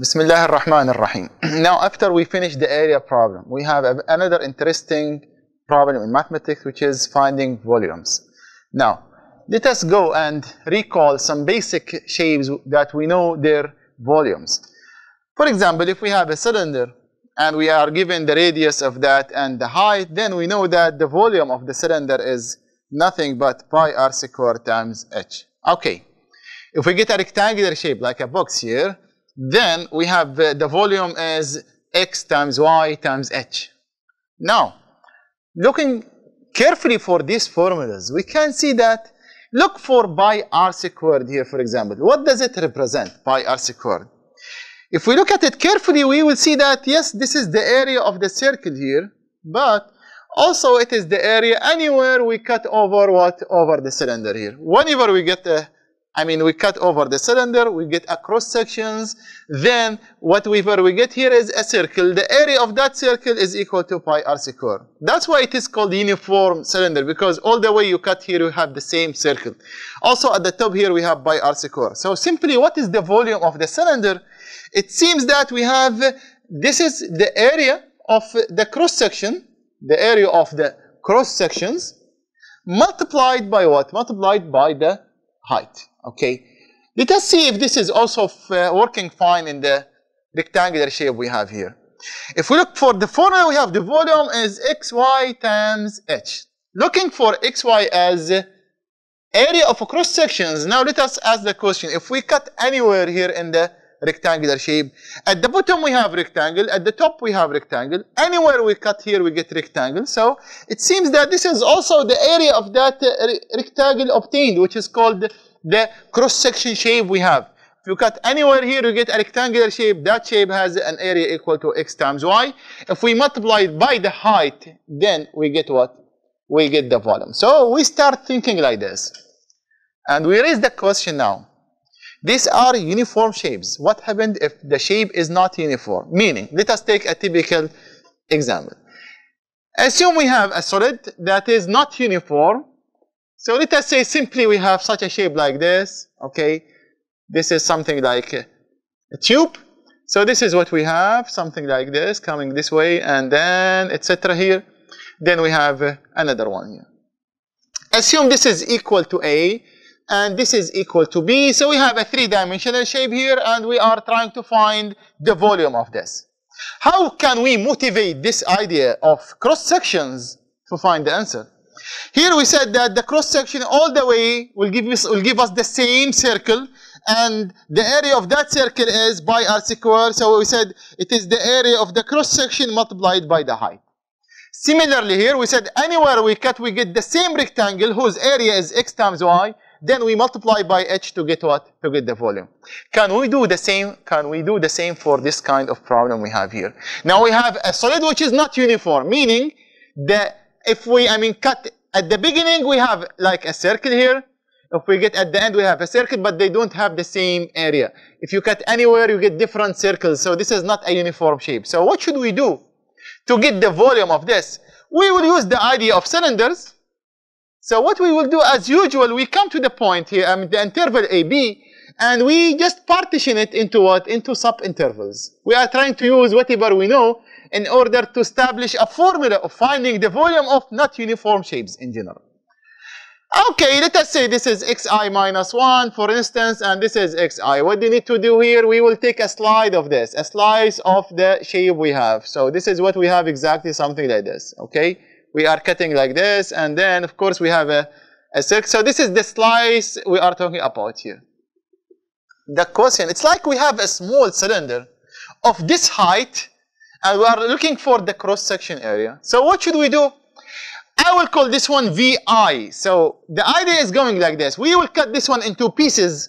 Bismillah ar-Rahman ar-Rahim. Now after we finish the area problem, we have another interesting problem in mathematics which is finding volumes. Now, let us go and recall some basic shapes that we know their volumes. For example, if we have a cylinder and we are given the radius of that and the height, then we know that the volume of the cylinder is nothing but pi r squared times h. Okay, if we get a rectangular shape like a box here, then we have the, the volume as x times y times h. Now, looking carefully for these formulas, we can see that look for pi r squared here, for example. What does it represent, pi r squared? If we look at it carefully, we will see that, yes, this is the area of the circle here, but also it is the area anywhere we cut over what? Over the cylinder here. Whenever we get a I mean, we cut over the cylinder, we get across sections. Then whatever we get here is a circle. The area of that circle is equal to pi r squared. That's why it is called uniform cylinder because all the way you cut here, you have the same circle. Also at the top here, we have pi r squared. So simply, what is the volume of the cylinder? It seems that we have, this is the area of the cross section, the area of the cross sections, multiplied by what? Multiplied by the height okay. Let us see if this is also uh, working fine in the rectangular shape we have here. If we look for the formula we have, the volume is xy times h. Looking for xy as area of cross sections. Now let us ask the question, if we cut anywhere here in the rectangular shape, at the bottom we have rectangle, at the top we have rectangle, anywhere we cut here we get rectangle. So it seems that this is also the area of that uh, rectangle obtained, which is called the cross-section shape we have. If you cut anywhere here, you get a rectangular shape. That shape has an area equal to x times y. If we multiply it by the height, then we get what? We get the volume. So we start thinking like this. And we raise the question now. These are uniform shapes. What happened if the shape is not uniform? Meaning, let us take a typical example. Assume we have a solid that is not uniform so let us say simply we have such a shape like this, okay? This is something like a, tube. So this is what we have, something like this, coming this way, and then etc. here. Then we have another one here. Assume this is equal to A, and this is equal to B. So we have a three-dimensional shape here, and we are trying to find the volume of this. How can we motivate this idea of cross-sections to find the answer? Here we said that the cross section all the way will give us, will give us the same circle and the area of that circle is by r squared. So we said it is the area of the cross section multiplied by the height. Similarly here we said anywhere we cut we get the same rectangle whose area is x times y then we multiply by h to get what? To get the volume. Can we do the same? Can we do the same for this kind of problem we have here? Now we have a solid which is not uniform, meaning that if we, I mean, cut at the beginning we have like a circle here. If we get at the end, we have a circle, but they don't have the same area. If you cut anywhere, you get different circles. So this is not a uniform shape. So what should we do to get the volume of this? We will use the idea of cylinders. So what we will do, as usual, we come to the point here, I um, mean, the interval AB, and we just partition it into what? Into sub-intervals. We are trying to use whatever we know in order to establish a formula of finding the volume of not uniform shapes in general. Okay, let us say this is xi minus 1, for instance, and this is xi. What do you need to do here? We will take a slide of this, a slice of the shape we have. So this is what we have exactly, something like this, okay? We are cutting like this, and then, of course, we have a, a circle. So this is the slice we are talking about here. The question, it's like we have a small cylinder of this height and we are looking for the cross-section area. So what should we do? I will call this one VI. So the idea is going like this. We will cut this one into pieces.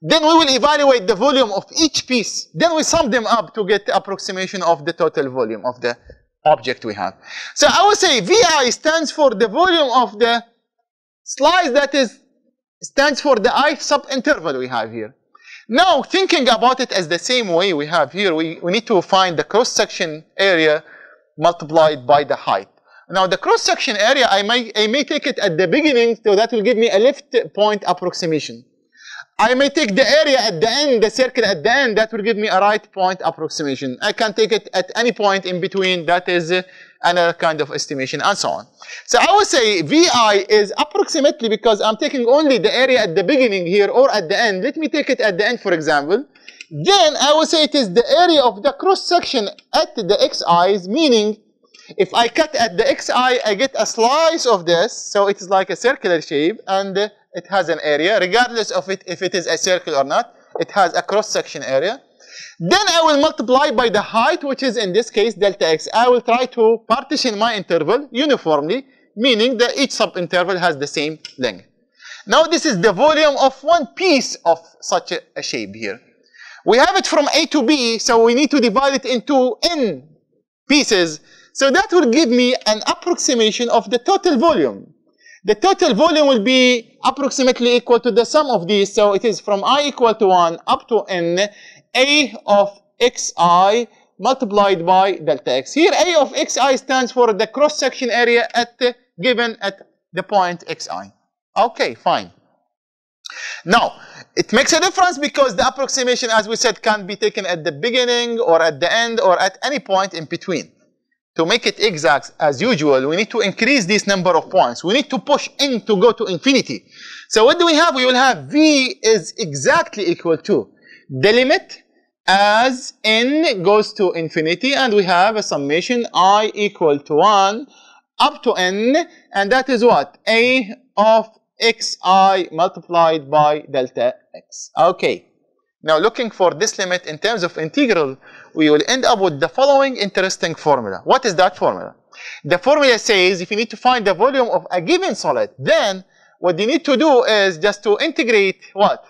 Then we will evaluate the volume of each piece. Then we sum them up to get the approximation of the total volume of the object we have. So I will say VI stands for the volume of the slice that is stands for the i sub interval we have here. Now, thinking about it as the same way we have here, we, we need to find the cross-section area multiplied by the height. Now, the cross-section area, I may, I may take it at the beginning, so that will give me a left point approximation. I may take the area at the end, the circle at the end, that will give me a right point approximation. I can take it at any point in between, that is uh, another kind of estimation, and so on. So I would say VI is approximately, because I'm taking only the area at the beginning here or at the end, let me take it at the end, for example, then I would say it is the area of the cross-section at the xi's, meaning if I cut at the xi, I get a slice of this, so it is like a circular shape, and uh, it has an area, regardless of it, if it is a circle or not, it has a cross-section area. Then I will multiply by the height, which is in this case delta x. I will try to partition my interval uniformly, meaning that each subinterval has the same length. Now this is the volume of one piece of such a, a shape here. We have it from A to B, so we need to divide it into n pieces. So that will give me an approximation of the total volume the total volume will be approximately equal to the sum of these. So it is from i equal to 1 up to n, a of xi multiplied by delta x. Here a of xi stands for the cross-section area at uh, given at the point xi. Okay, fine. Now, it makes a difference because the approximation, as we said, can be taken at the beginning or at the end or at any point in between to make it exact as usual, we need to increase this number of points. We need to push n to go to infinity. So what do we have? We will have v is exactly equal to the limit as n goes to infinity and we have a summation i equal to 1 up to n and that is what? a of xi multiplied by delta x. Okay. Now looking for this limit in terms of integral, we will end up with the following interesting formula. What is that formula? The formula says if you need to find the volume of a given solid, then what you need to do is just to integrate what?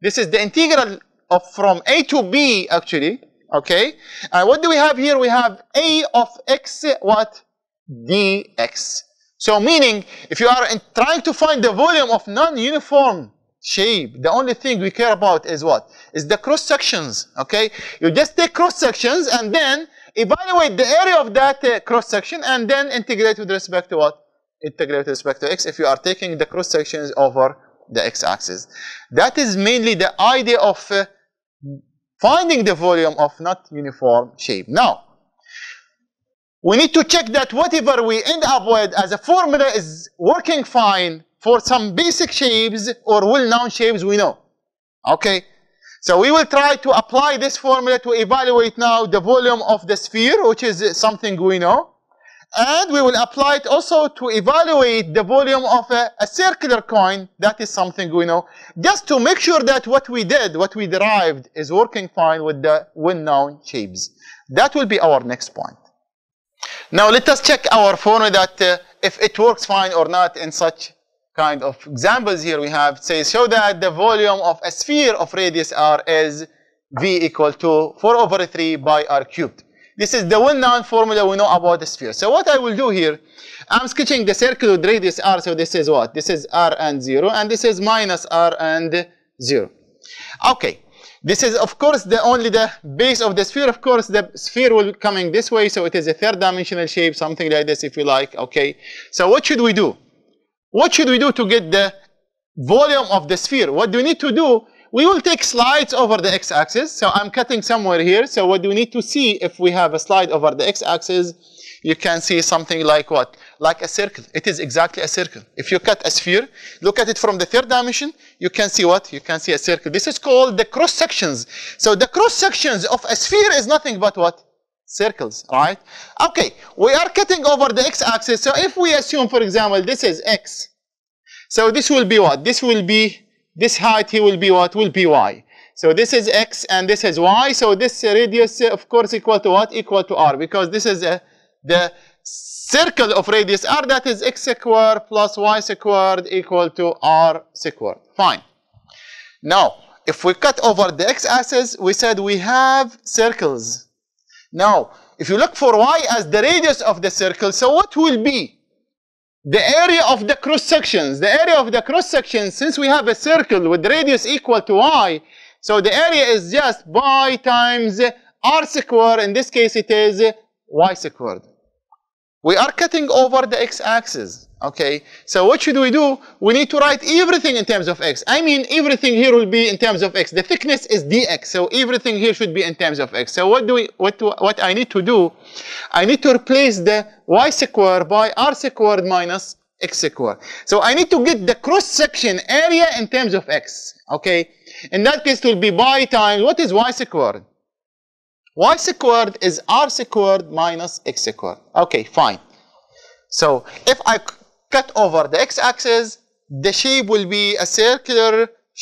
This is the integral of from A to B actually, okay? And what do we have here? We have A of x what? dx. So meaning if you are trying to find the volume of non-uniform shape. The only thing we care about is what? Is the cross sections, okay? You just take cross sections and then evaluate the area of that uh, cross section and then integrate with respect to what? Integrate with respect to x if you are taking the cross sections over the x-axis. That is mainly the idea of uh, finding the volume of not uniform shape. Now, we need to check that whatever we end up with as a formula is working fine for some basic shapes or well-known shapes we know. Okay? So we will try to apply this formula to evaluate now the volume of the sphere, which is something we know. And we will apply it also to evaluate the volume of a, a circular coin. That is something we know. Just to make sure that what we did, what we derived, is working fine with the well-known shapes. That will be our next point. Now let us check our formula that uh, if it works fine or not in such kind of examples here we have, say show that the volume of a sphere of radius r is v equal to 4 over 3 by r cubed. This is the one known formula we know about the sphere. So what I will do here, I'm sketching the circle with radius r, so this is what? This is r and 0, and this is minus r and 0. Okay, this is of course the only the base of the sphere. Of course, the sphere will be coming this way, so it is a third-dimensional shape, something like this if you like, okay? So what should we do? What should we do to get the volume of the sphere? What do we need to do? We will take slides over the x-axis. So I'm cutting somewhere here. So what do we need to see if we have a slide over the x-axis? You can see something like what? Like a circle. It is exactly a circle. If you cut a sphere, look at it from the third dimension, you can see what? You can see a circle. This is called the cross sections. So the cross sections of a sphere is nothing but what? circles, right? Okay, we are cutting over the x-axis. So if we assume, for example, this is x, so this will be what? This will be, this height here will be what? Will be y. So this is x and this is y. So this radius, of course, equal to what? Equal to r, because this is uh, the circle of radius r, that is x squared plus y squared equal to r squared. Fine. Now, if we cut over the x-axis, we said we have circles, now, if you look for y as the radius of the circle, so what will be? The area of the cross-sections. The area of the cross-sections, since we have a circle with radius equal to y, so the area is just y times r squared. In this case, it is y squared. We are cutting over the x-axis. Okay, so what should we do? We need to write everything in terms of x. I mean, everything here will be in terms of x. The thickness is dx, so everything here should be in terms of x. So what do we, what do, what I need to do? I need to replace the y squared by r squared minus x squared. So I need to get the cross-section area in terms of x, okay? In that case, it will be by times, what is y squared? y squared is r squared minus x squared. Okay, fine. So if I cut over the x-axis, the shape will be a circular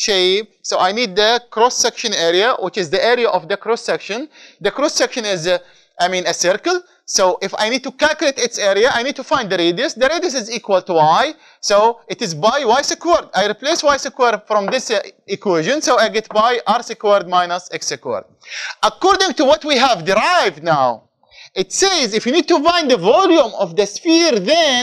shape. So I need the cross-section area, which is the area of the cross-section. The cross-section is, a, uh, I I mean, a circle. So if I need to calculate its area, I need to find the radius. The radius is equal to y. So it is by y squared. I replace y squared from this uh, equation. So I get by r squared minus x squared. According to what we have derived now, it says if you need to find the volume of the sphere, then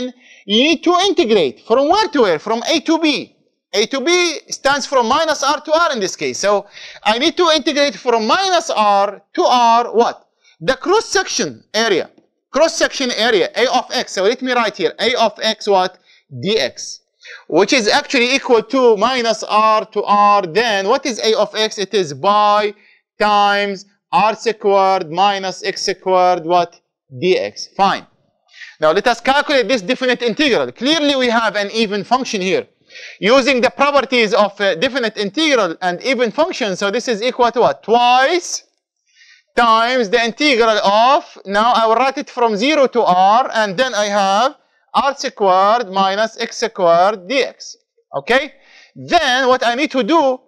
you need to integrate from where to where? From A to B. A to B stands from minus R to R in this case. So I need to integrate from minus R to R what? The cross-section area. Cross-section area, A of X. So let me write here, A of X what? dx, which is actually equal to minus r to r. Then what is a of x? It is by times r squared minus x squared what? dx. Fine. Now let us calculate this definite integral. Clearly we have an even function here. Using the properties of a definite integral and even function, so this is equal to what? Twice times the integral of, now I will write it from 0 to r, and then I have r squared minus x squared dx. Okay? Then what I need to do,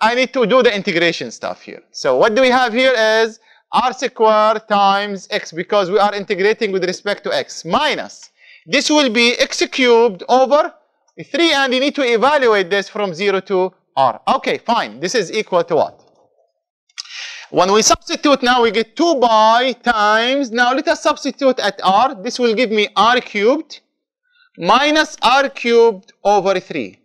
I need to do the integration stuff here. So what do we have here is r squared times x because we are integrating with respect to x minus this will be x cubed over 3 and you need to evaluate this from 0 to r. Okay, fine. This is equal to what? When we substitute now, we get 2 by times. Now let us substitute at r. This will give me r cubed minus r cubed over 3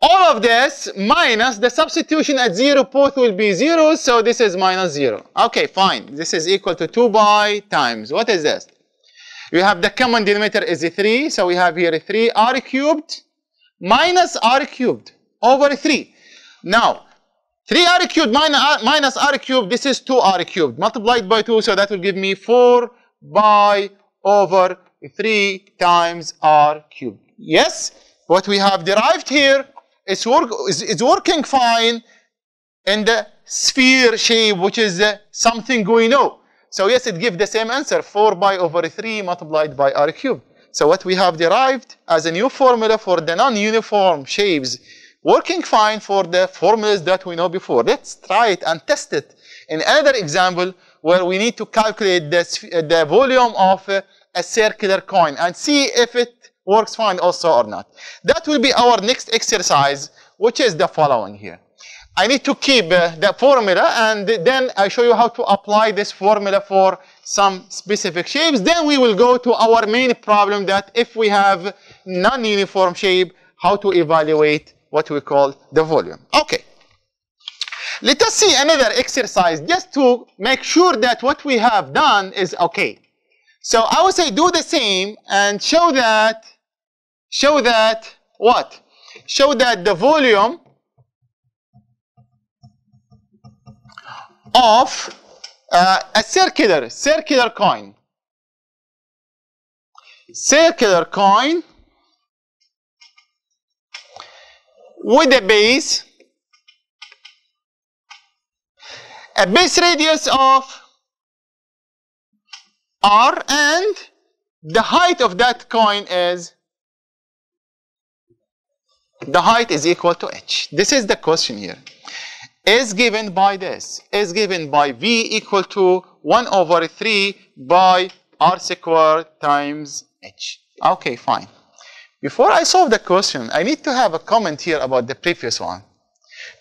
all of this minus the substitution at zero, both will be zero, so this is minus zero. Okay, fine. This is equal to 2 by times, what is this? We have the common denominator is 3, so we have here 3 r cubed minus r cubed over 3. Now, 3 r cubed minus uh, r, minus r cubed, this is 2 r cubed multiplied by 2, so that will give me 4 by over 3 times r cubed. Yes, what we have derived here it's, work, it's, it's working fine in the sphere shape, which is uh, something we know. So yes, it gives the same answer, 4 by over 3 multiplied by r cubed. So what we have derived as a new formula for the non-uniform shapes, working fine for the formulas that we know before. Let's try it and test it in another example where we need to calculate the, uh, the volume of uh, a circular coin and see if it Works fine also or not. That will be our next exercise, which is the following here. I need to keep uh, the formula and then I show you how to apply this formula for some specific shapes. Then we will go to our main problem that if we have non-uniform shape, how to evaluate what we call the volume. Okay. Let us see another exercise just to make sure that what we have done is okay. So I would say do the same and show that Show that what? Show that the volume of uh, a circular, circular coin. Circular coin with a base, a base radius of r and the height of that coin is the height is equal to h. This is the question here. Is given by this, is given by v equal to 1 over 3 by r squared times h. Okay, fine. Before I solve the question, I need to have a comment here about the previous one.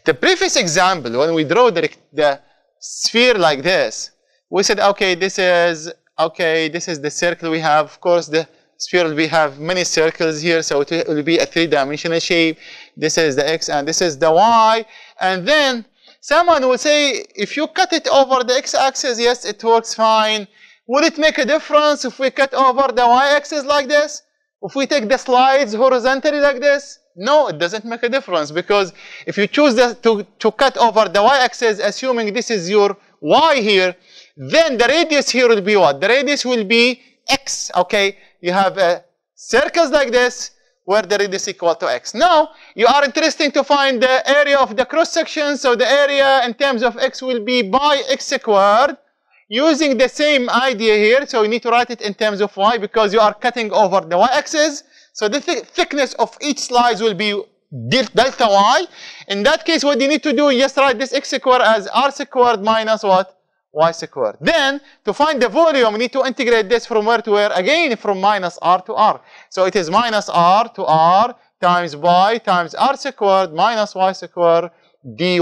The previous example, when we draw the, the sphere like this, we said, okay, this is, okay, this is the circle we have. Of course, the sphere we have many circles here, so it will be a three-dimensional shape. This is the x and this is the y. And then someone will say, if you cut it over the x-axis, yes, it works fine. Would it make a difference if we cut over the y-axis like this? If we take the slides horizontally like this? No, it doesn't make a difference because if you choose the, to, to cut over the y-axis, assuming this is your y here, then the radius here will be what? The radius will be x, okay? You have uh, circles like this where the radius equal to x. Now, you are interested to find the area of the cross section, so the area in terms of x will be by x squared, using the same idea here, so you need to write it in terms of y because you are cutting over the y-axis, so the th thickness of each slice will be delta y. In that case, what you need to do, is just write this x squared as r squared minus what? y squared. Then, to find the volume, we need to integrate this from where to where? Again, from minus r to r. So it is minus r to r times y times r squared minus y squared dy.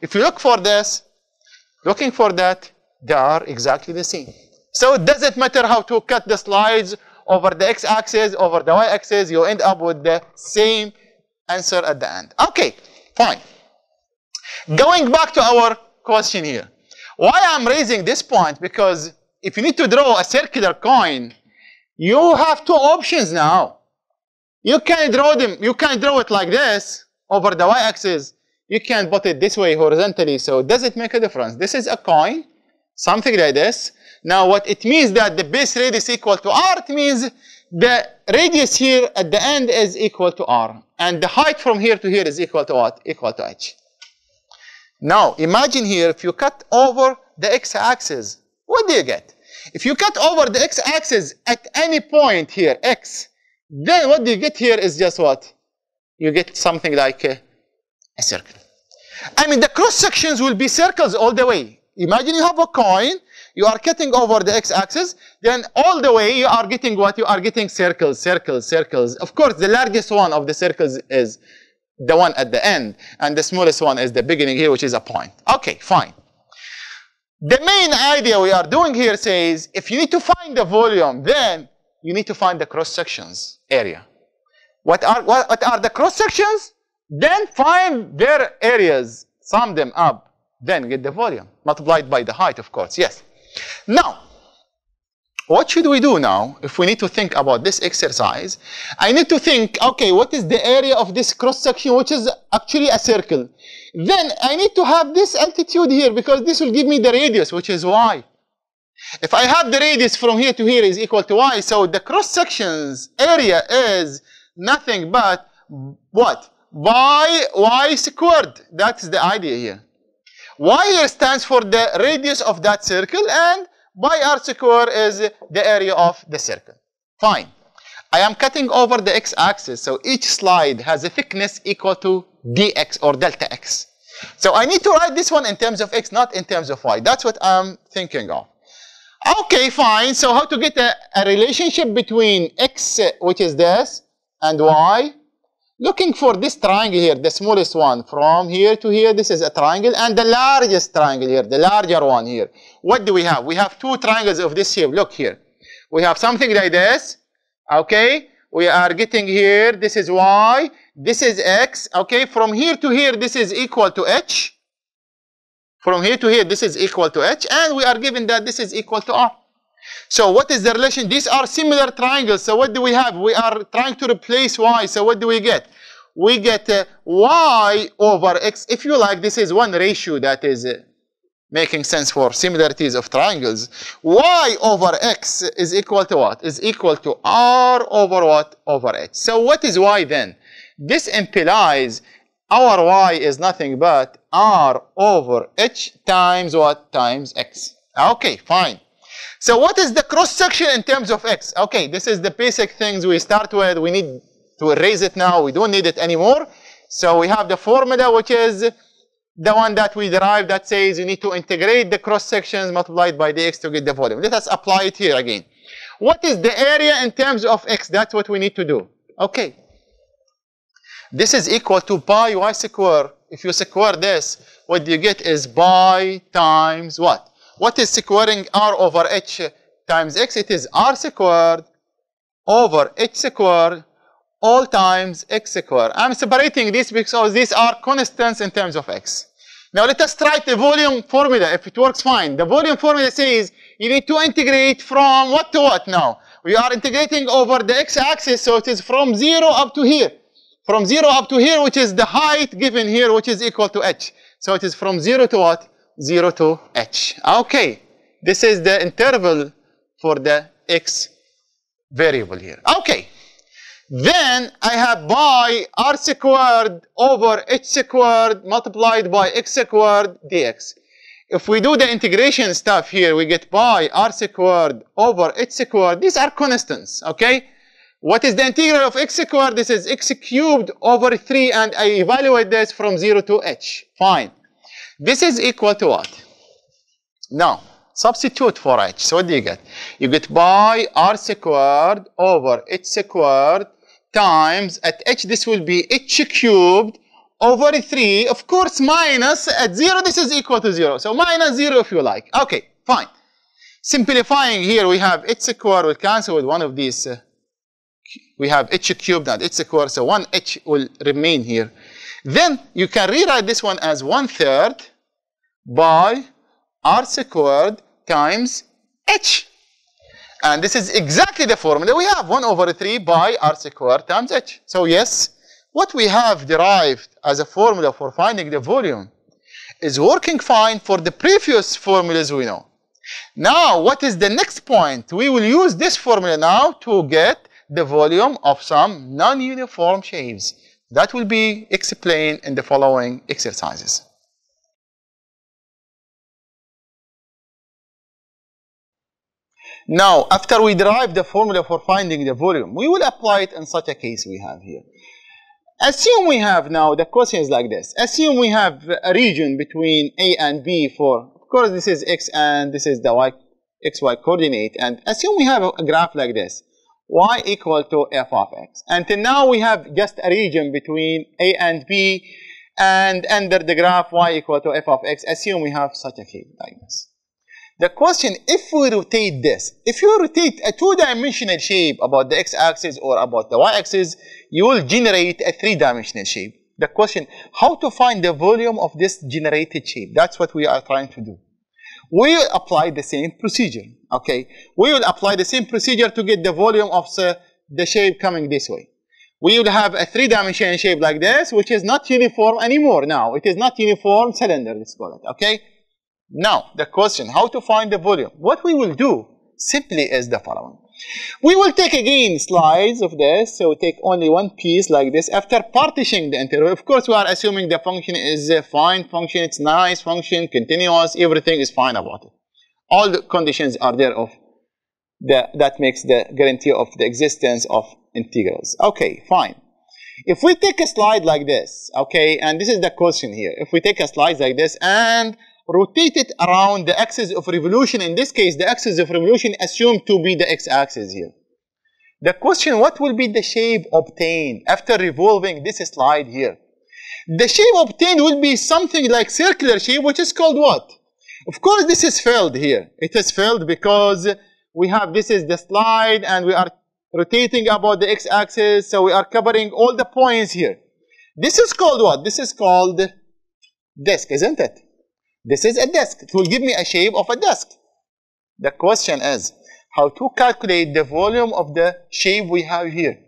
If you look for this, looking for that, they are exactly the same. So it doesn't matter how to cut the slides over the x-axis, over the y-axis, you end up with the same answer at the end. Okay, fine. Going back to our question here. Why I'm raising this point, because if you need to draw a circular coin, you have two options now. You can draw them, you can draw it like this over the y-axis. You can put it this way horizontally, so does it make a difference? This is a coin, something like this. Now what it means that the base radius equal to r, it means the radius here at the end is equal to r. And the height from here to here is equal to what? Equal to h. Now, imagine here if you cut over the x-axis, what do you get? If you cut over the x-axis at any point here, x, then what do you get here is just what? You get something like a, a circle. I mean, the cross sections will be circles all the way. Imagine you have a coin, you are cutting over the x-axis, then all the way you are getting what? You are getting circles, circles, circles. Of course, the largest one of the circles is the one at the end, and the smallest one is the beginning here, which is a point. Okay, fine. The main idea we are doing here says, if you need to find the volume, then you need to find the cross-sections area. What are, what, what are the cross-sections? Then find their areas, sum them up, then get the volume, multiplied by the height, of course, yes. Now, what should we do now if we need to think about this exercise? I need to think, okay, what is the area of this cross-section, which is actually a circle? Then I need to have this altitude here because this will give me the radius, which is y. If I have the radius from here to here is equal to y, so the cross-section's area is nothing but what? By y squared. That's the idea here. Y here stands for the radius of that circle and by r square is the area of the circle. Fine. I am cutting over the x-axis, so each slide has a thickness equal to dx or delta x. So I need to write this one in terms of x, not in terms of y. That's what I'm thinking of. Okay, fine. So how to get a, a relationship between x, which is this, and y? looking for this triangle here, the smallest one from here to here, this is a triangle, and the largest triangle here, the larger one here. What do we have? We have two triangles of this shape. Look here. We have something like this, okay? We are getting here, this is y, this is x, okay? From here to here, this is equal to h. From here to here, this is equal to h, and we are given that this is equal to r. So what is the relation? These are similar triangles. So what do we have? We are trying to replace y. So what do we get? We get uh, y over x. If you like, this is one ratio that is uh, making sense for similarities of triangles. y over x is equal to what? Is equal to r over what? Over h. So what is y then? This implies our y is nothing but r over h times what? Times x. Okay, fine. So what is the cross section in terms of x? Okay, this is the basic things we start with. We need to erase it now. We don't need it anymore. So we have the formula, which is the one that we derived that says you need to integrate the cross sections multiplied by the x to get the volume. Let us apply it here again. What is the area in terms of x? That's what we need to do. Okay. This is equal to pi y square. If you square this, what you get is pi times what? What is securing R over H times X? It is R squared over H squared all times X squared. I'm separating this because these are constants in terms of X. Now let us try the volume formula if it works fine. The volume formula says you need to integrate from what to what now? We are integrating over the x-axis, so it is from 0 up to here. From 0 up to here, which is the height given here, which is equal to h. So it is from 0 to what? 0 to h. Okay, this is the interval for the x variable here. Okay, then I have by r squared over h squared multiplied by x squared dx. If we do the integration stuff here, we get by r squared over h squared. These are constants, okay? What is the integral of x squared? This is x cubed over 3, and I evaluate this from 0 to h. Fine. This is equal to what? Now, substitute for h. So what do you get? You get by r squared over h squared times at h this will be h cubed over 3 of course minus at 0 this is equal to 0 so minus 0 if you like okay fine simplifying here we have h squared will cancel with one of these uh, we have h cubed and h squared so 1 h will remain here then you can rewrite this one as one third by r squared times h. And this is exactly the formula we have, 1 over 3 by r squared times h. So yes, what we have derived as a formula for finding the volume is working fine for the previous formulas we know. Now, what is the next point? We will use this formula now to get the volume of some non-uniform shapes. That will be explained in the following exercises. Now, after we derive the formula for finding the volume, we will apply it in such a case we have here. Assume we have now, the question is like this. Assume we have a region between A and B for, of course, this is X and this is the Y, XY coordinate. And assume we have a graph like this y equal to f of x. Until now we have just a region between a and b and under the graph y equal to f of x, assume we have such a shape. like this. The question, if we rotate this, if you rotate a two-dimensional shape about the x-axis or about the y-axis, you will generate a three-dimensional shape. The question, how to find the volume of this generated shape? That's what we are trying to do we will apply the same procedure, okay? We will apply the same procedure to get the volume of the, the shape coming this way. We will have a three-dimensional shape like this, which is not uniform anymore now. It is not uniform cylinder, let's call it, okay? Now, the question, how to find the volume? What we will do simply is the following. We will take again slides of this, so take only one piece like this after partitioning the integral. Of course, we are assuming the function is a fine function, it's nice function, continuous, everything is fine about it. All the conditions are there of the, that makes the guarantee of the existence of integrals. Okay, fine. If we take a slide like this, okay, and this is the question here. If we take a slide like this and rotated around the axis of revolution. In this case, the axis of revolution assumed to be the x-axis here. The question, what will be the shape obtained after revolving this slide here? The shape obtained will be something like circular shape, which is called what? Of course, this is filled here. It is filled because we have, this is the slide, and we are rotating about the x-axis, so we are covering all the points here. This is called what? This is called disk, isn't it? This is a disk. It will give me a shape of a disk. The question is how to calculate the volume of the shape we have here.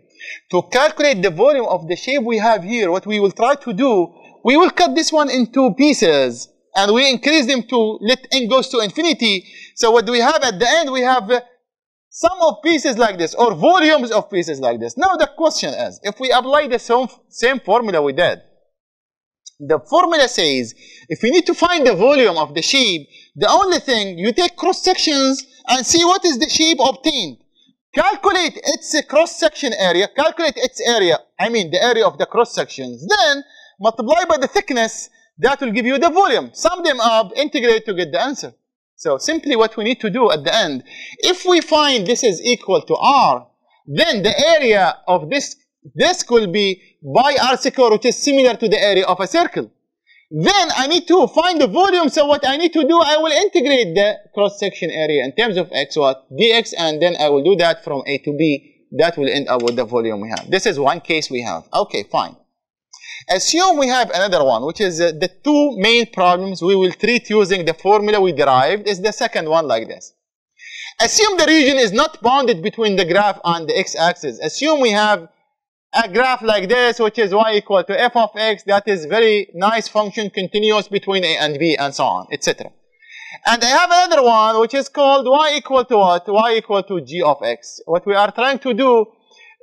To calculate the volume of the shape we have here, what we will try to do, we will cut this one into pieces and we increase them to let n goes to infinity. So what do we have at the end? We have uh, sum of pieces like this or volumes of pieces like this. Now the question is, if we apply the same, same formula we did, the formula says if you need to find the volume of the shape, the only thing you take cross sections and see what is the shape obtained. Calculate its cross section area, calculate its area, I mean the area of the cross sections. Then multiply by the thickness, that will give you the volume. Sum them up, integrate to get the answer. So simply what we need to do at the end, if we find this is equal to R, then the area of this this could be by R square, which is similar to the area of a circle. Then I need to find the volume. So what I need to do, I will integrate the cross-section area in terms of x what dx, and then I will do that from A to B. That will end up with the volume we have. This is one case we have. Okay, fine. Assume we have another one, which is uh, the two main problems we will treat using the formula we derived is the second one like this. Assume the region is not bounded between the graph and the x-axis. Assume we have a graph like this, which is y equal to f of x, that is very nice function continuous between a and b and so on, etc. And I have another one, which is called y equal to what? y equal to g of x. What we are trying to do,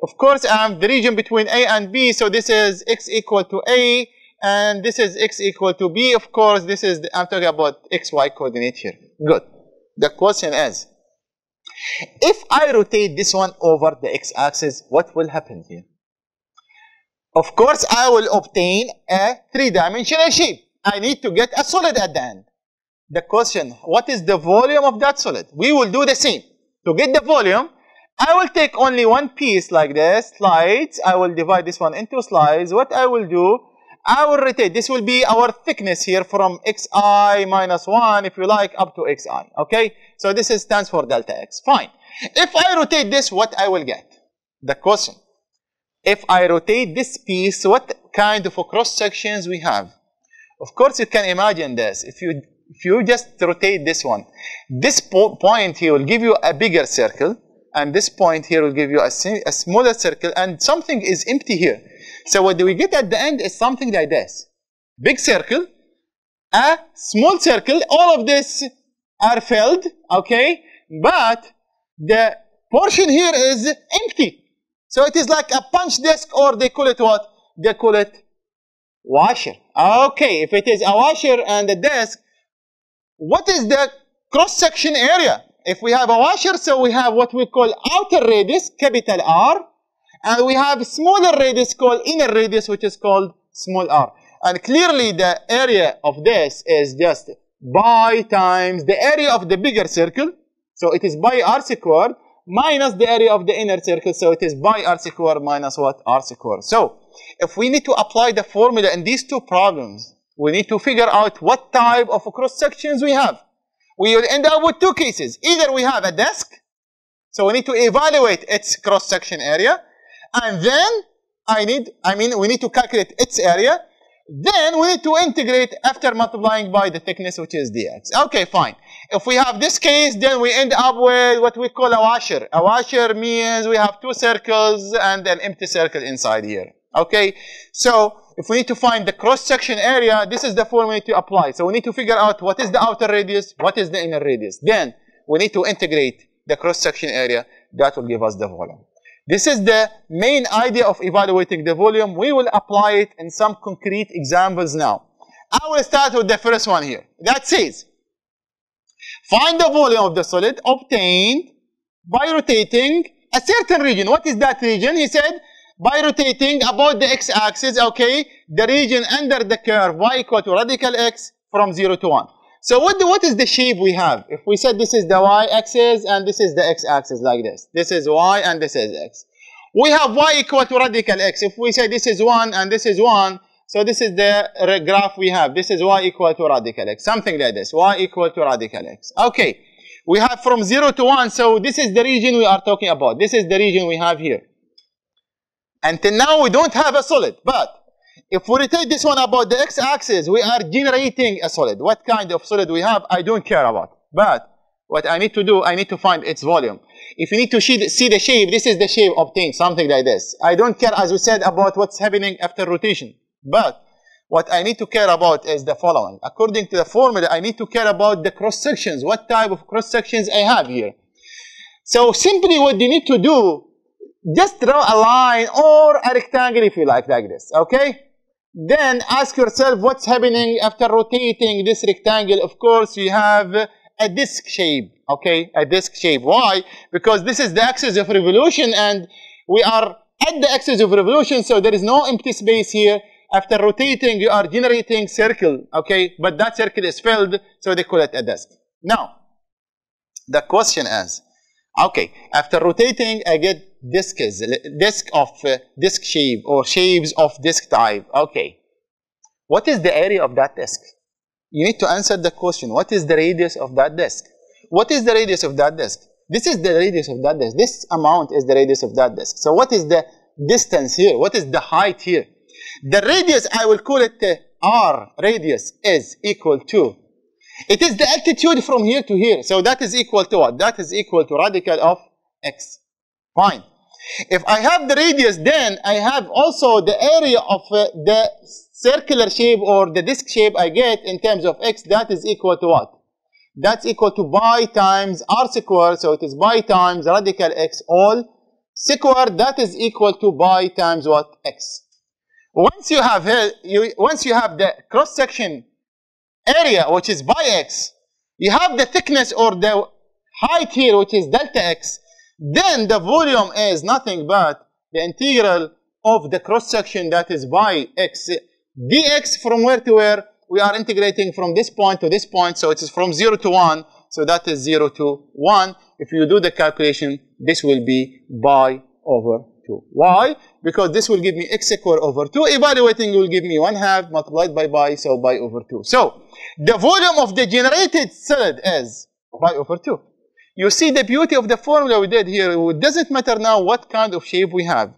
of course, I have the region between a and b, so this is x equal to a, and this is x equal to b. Of course, this is, the, I'm talking about xy coordinate here. Good. The question is, if I rotate this one over the x-axis, what will happen here? Of course, I will obtain a three-dimensional shape. I need to get a solid at the end. The question, what is the volume of that solid? We will do the same. To get the volume, I will take only one piece like this, slides. I will divide this one into slides. What I will do, I will rotate. This will be our thickness here from xi minus 1, if you like, up to xi. Okay? So this is, stands for delta x. Fine. If I rotate this, what I will get? The quotient if I rotate this piece, what kind of cross sections we have? Of course, you can imagine this. If you if you just rotate this one, this po point here will give you a bigger circle, and this point here will give you a, a smaller circle, and something is empty here. So what do we get at the end is something like this. Big circle, a small circle, all of this are filled, okay? But the portion here is empty. So it is like a punch desk or they call it what? They call it washer. Okay, if it is a washer and a desk, what is the cross-section area? If we have a washer, so we have what we call outer radius, capital R, and we have smaller radius called inner radius, which is called small r. And clearly the area of this is just pi times the area of the bigger circle. So it is pi r squared minus the area of the inner circle. So it is by r squared minus what? r squared. So if we need to apply the formula in these two problems, we need to figure out what type of cross sections we have. We will end up with two cases. Either we have a desk, so we need to evaluate its cross section area, and then I need, I mean, we need to calculate its area. Then we need to integrate after multiplying by the thickness, which is dx. Okay, fine if we have this case, then we end up with what we call a washer. A washer means we have two circles and an empty circle inside here. Okay, so if we need to find the cross-section area, this is the form we need to apply. So we need to figure out what is the outer radius, what is the inner radius. Then we need to integrate the cross-section area. That will give us the volume. This is the main idea of evaluating the volume. We will apply it in some concrete examples now. I will start with the first one here. That says, Find the volume of the solid obtained by rotating a certain region. What is that region? He said, by rotating about the x-axis, okay, the region under the curve y equal to radical x from 0 to 1. So what, the, what is the shape we have? If we said this is the y-axis and this is the x-axis like this. This is y and this is x. We have y equal to radical x. If we say this is 1 and this is 1, so this is the graph we have. This is y equal to radical x, something like this, y equal to radical x. Okay, we have from 0 to 1, so this is the region we are talking about. This is the region we have here. Until now, we don't have a solid, but if we rotate this one about the x-axis, we are generating a solid. What kind of solid we have, I don't care about. But what I need to do, I need to find its volume. If you need to see the shape, this is the shape obtained, something like this. I don't care, as we said, about what's happening after rotation. But what I need to care about is the following. According to the formula, I need to care about the cross sections, what type of cross sections I have here. So simply what you need to do, just draw a line or a rectangle if you like, like this, okay? Then ask yourself what's happening after rotating this rectangle. Of course, you have a disc shape, okay? A disc shape. Why? Because this is the axis of revolution and we are at the axis of revolution, so there is no empty space here. After rotating, you are generating circle, okay? But that circle is filled, so they call it a disk. Now, the question is, okay, after rotating, I get disks, disk of uh, disk shape or shapes of disk type. Okay, what is the area of that disk? You need to answer the question, what is the radius of that disk? What is the radius of that disk? This is the radius of that disk. This amount is the radius of that disk. So what is the distance here? What is the height here? The radius, I will call it uh, r radius is equal to, it is the altitude from here to here. So that is equal to what? That is equal to radical of x. Fine. If I have the radius, then I have also the area of uh, the circular shape or the disc shape I get in terms of x. That is equal to what? That's equal to pi times r squared. So it is pi times radical x all squared. That is equal to pi times what? x. Once you have here, uh, you, once you have the cross section area, which is by x, you have the thickness or the height here, which is delta x, then the volume is nothing but the integral of the cross section that is by x dx from where to where we are integrating from this point to this point so it is from 0 to 1 so that is 0 to 1 if you do the calculation this will be by over 2. Why? Because this will give me x squared over 2. Evaluating will give me 1 half multiplied by by, so by over 2. So the volume of the generated solid is pi over 2. You see the beauty of the formula we did here. It doesn't matter now what kind of shape we have.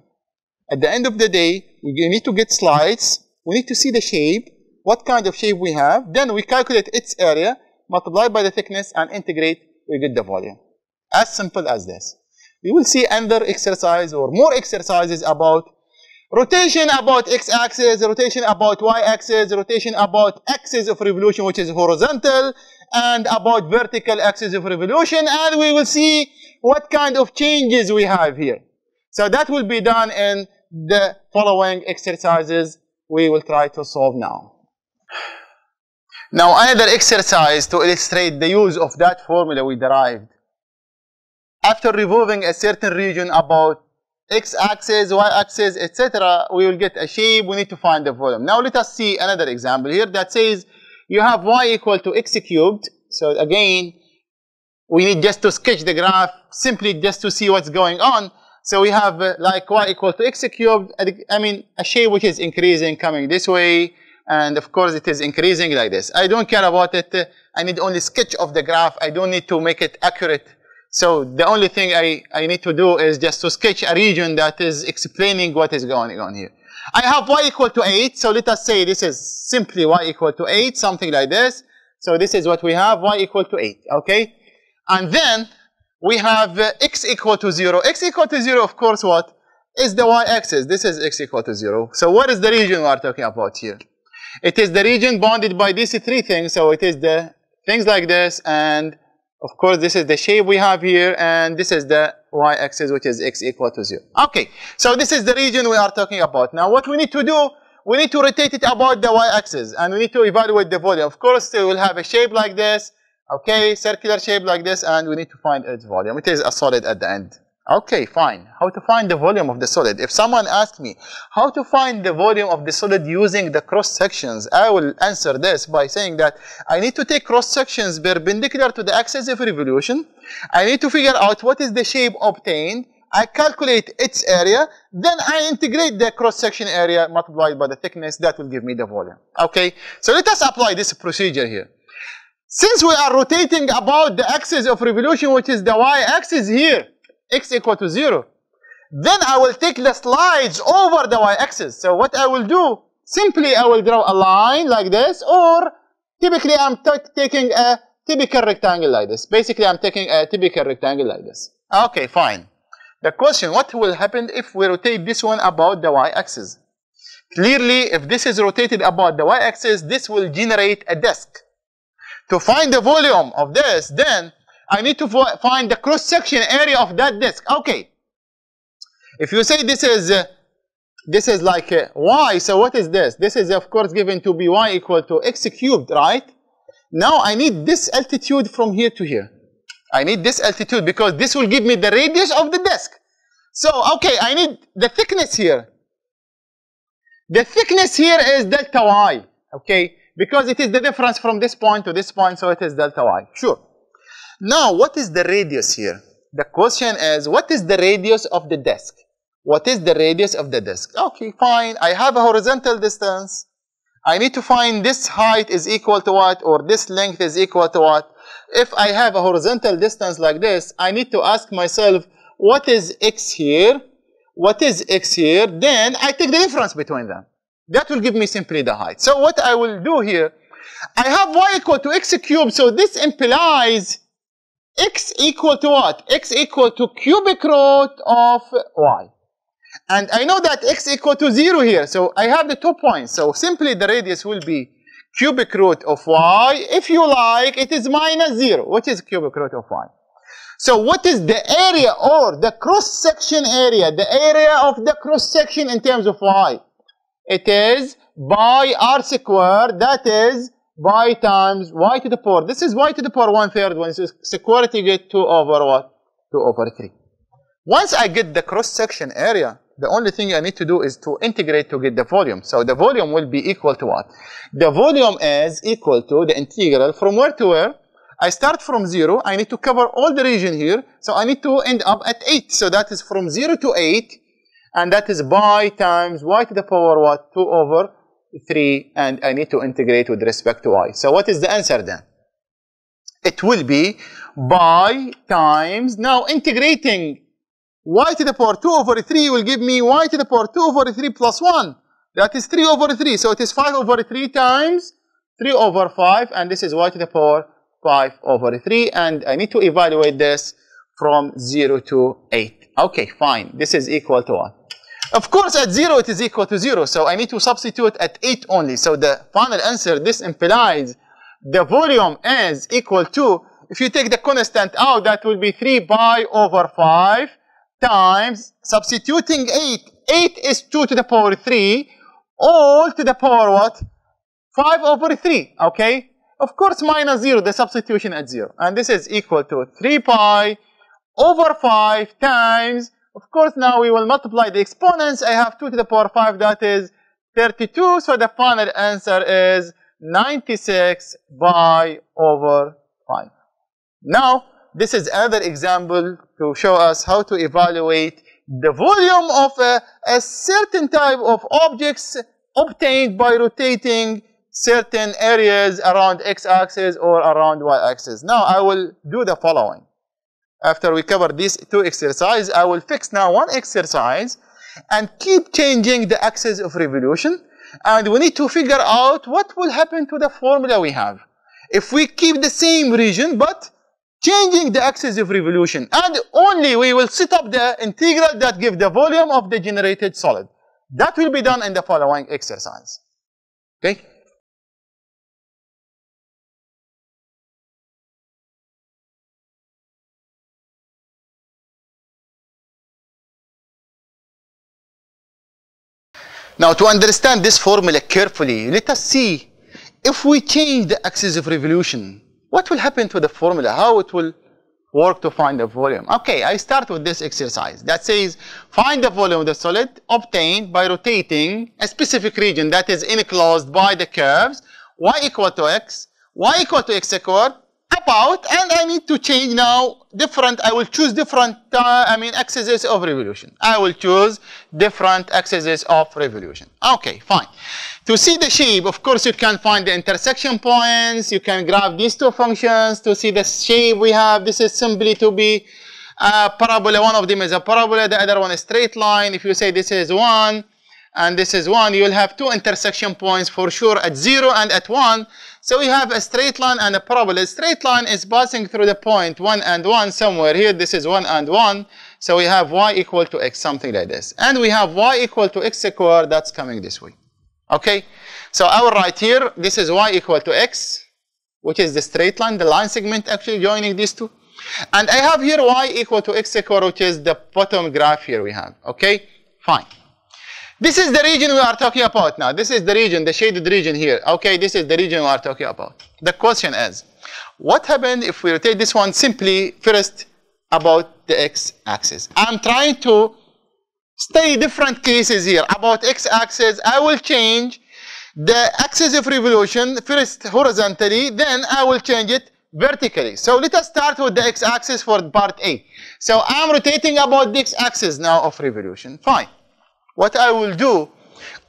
At the end of the day, we need to get slides. We need to see the shape, what kind of shape we have. Then we calculate its area, multiply by the thickness, and integrate, we get the volume. As simple as this. You will see another exercise or more exercises about rotation about x-axis, rotation about y-axis, rotation about axis of revolution, which is horizontal, and about vertical axis of revolution, and we will see what kind of changes we have here. So that will be done in the following exercises we will try to solve now. Now another exercise to illustrate the use of that formula we derived after revolving a certain region about x-axis, y-axis, etc., we will get a shape. We need to find the volume. Now let us see another example here that says you have y equal to x cubed. So again, we need just to sketch the graph simply just to see what's going on. So we have uh, like y equal to x cubed, I mean, a shape which is increasing coming this way, and of course it is increasing like this. I don't care about it. I need only sketch of the graph. I don't need to make it accurate so the only thing I, I need to do is just to sketch a region that is explaining what is going on here. I have y equal to 8, so let us say this is simply y equal to 8, something like this. So this is what we have, y equal to 8, okay? And then we have uh, x equal to 0. x equal to 0, of course, what? Is the y-axis. This is x equal to 0. So what is the region we are talking about here? It is the region bounded by these three things, so it is the things like this and of course, this is the shape we have here, and this is the y-axis, which is x equal to 0. Okay, so this is the region we are talking about. Now, what we need to do, we need to rotate it about the y-axis, and we need to evaluate the volume. Of course, it will have a shape like this, okay, circular shape like this, and we need to find its volume. It is a solid at the end. Okay, fine. How to find the volume of the solid? If someone asks me how to find the volume of the solid using the cross sections, I will answer this by saying that I need to take cross sections perpendicular to the axis of revolution. I need to figure out what is the shape obtained. I calculate its area, then I integrate the cross-section area multiplied by the thickness, that will give me the volume. Okay, so let us apply this procedure here. Since we are rotating about the axis of revolution, which is the y-axis here, x equal to 0, then I will take the slides over the y-axis. So what I will do, simply I will draw a line like this, or typically I'm taking a typical rectangle like this. Basically, I'm taking a typical rectangle like this. Okay, fine. The question, what will happen if we rotate this one about the y-axis? Clearly, if this is rotated about the y-axis, this will generate a disk. To find the volume of this, then I need to find the cross-section area of that disk. Okay. If you say this is, uh, this is like uh, y, so what is this? This is of course given to be y equal to x cubed, right? Now I need this altitude from here to here. I need this altitude because this will give me the radius of the disk. So, okay, I need the thickness here. The thickness here is delta y, okay? Because it is the difference from this point to this point, so it is delta y, sure. Now, what is the radius here? The question is, what is the radius of the disk? What is the radius of the disk? Okay, fine. I have a horizontal distance. I need to find this height is equal to what or this length is equal to what. If I have a horizontal distance like this, I need to ask myself, what is x here? What is x here? Then I take the difference between them. That will give me simply the height. So what I will do here, I have y equal to x cubed, so this implies x equal to what? x equal to cubic root of y. And I know that x equal to 0 here, so I have the two points. So simply the radius will be cubic root of y. If you like, it is minus 0, which is cubic root of y. So what is the area or the cross-section area, the area of the cross-section in terms of y? It is pi r squared, that is y times y to the power. This is y to the power one third. When it's a quantity, you get 2 over what? 2 over 3. Once I get the cross-section area, the only thing I need to do is to integrate to get the volume. So the volume will be equal to what? The volume is equal to the integral from where to where? I start from 0. I need to cover all the region here. So I need to end up at 8. So that is from 0 to 8. And that is by times y to the power what? 2 over 3 and I need to integrate with respect to i. So what is the answer then? It will be by times, now integrating y to the power 2 over 3 will give me y to the power 2 over 3 plus 1. That is 3 over 3. So it is 5 over 3 times 3 over 5 and this is y to the power 5 over 3 and I need to evaluate this from 0 to 8. Okay, fine. This is equal to what? Of course, at 0, it is equal to 0. So I need to substitute at 8 only. So the final answer, this implies the volume is equal to, if you take the constant out, that will be 3 pi over 5 times substituting 8. 8 is 2 to the power 3, all to the power what? 5 over 3, okay? Of course, minus 0, the substitution at 0. And this is equal to 3 pi over 5 times of course, now we will multiply the exponents. I have 2 to the power 5, that is 32. So the final answer is 96 by over 5. Now, this is another example to show us how to evaluate the volume of a, uh, a certain type of objects obtained by rotating certain areas around x-axis or around y-axis. Now, I will do the following after we cover these two exercises, I will fix now one exercise and keep changing the axis of revolution. And we need to figure out what will happen to the formula we have. If we keep the same region, but changing the axis of revolution, and only we will set up the integral that gives the volume of the generated solid. That will be done in the following exercise. Okay? Now to understand this formula carefully, let us see if we change the axis of revolution, what will happen to the formula, how it will work to find the volume. Okay, I start with this exercise that says find the volume of the solid obtained by rotating a specific region that is enclosed by the curves y equal to x, y equal to x squared, about and I need to change now different, I will choose different, uh, I mean, axes of revolution. I will choose different axes of revolution. Okay, fine. To see the shape, of course, you can find the intersection points. You can grab these two functions to see the shape we have. This is simply to be a uh, parabola. One of them is a parabola. The other one is straight line. If you say this is one, and this is 1, you will have two intersection points for sure at 0 and at 1. So we have a straight line and a parabola. A straight line is passing through the point 1 and 1 somewhere here. This is 1 and 1. So we have y equal to x, something like this. And we have y equal to x squared, that's coming this way. Okay? So I will write here, this is y equal to x, which is the straight line, the line segment actually joining these two. And I have here y equal to x squared, which is the bottom graph here we have. Okay? Fine. This is the region we are talking about now. This is the region, the shaded region here. Okay, this is the region we are talking about. The question is, what happened if we rotate this one simply first about the x-axis? I'm trying to stay different cases here. About x-axis, I will change the axis of revolution first horizontally, then I will change it vertically. So let us start with the x-axis for part A. So I'm rotating about the x-axis now of revolution. Fine what I will do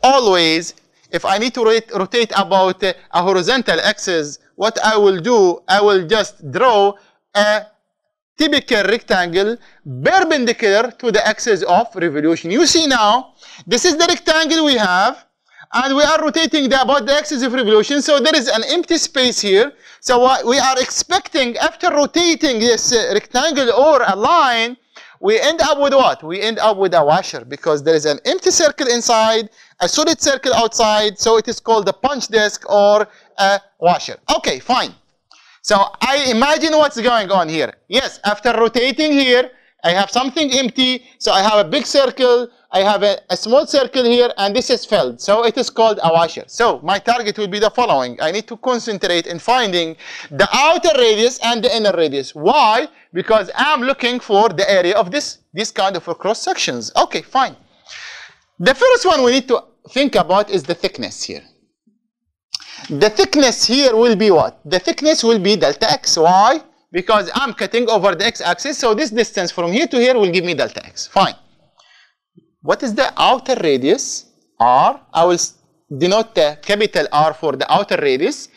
always, if I need to rotate about uh, a horizontal axis, what I will do, I will just draw a typical rectangle perpendicular to the axis of revolution. You see now, this is the rectangle we have, and we are rotating the, about the axis of revolution, so there is an empty space here. So what we are expecting after rotating this uh, rectangle or a line, we end up with what? We end up with a washer because there is an empty circle inside, a solid circle outside, so it is called a punch disk or a washer. Okay, fine. So I imagine what's going on here. Yes, after rotating here, I have something empty, so I have a big circle I have a, a, small circle here and this is filled. So it is called a washer. So my target will be the following. I need to concentrate in finding the outer radius and the inner radius. Why? Because I'm looking for the area of this, this kind of cross sections. Okay, fine. The first one we need to think about is the thickness here. The thickness here will be what? The thickness will be delta x. Why? Because I'm cutting over the x-axis, so this distance from here to here will give me delta x. Fine. What is the outer radius? R. I will denote the capital R for the outer radius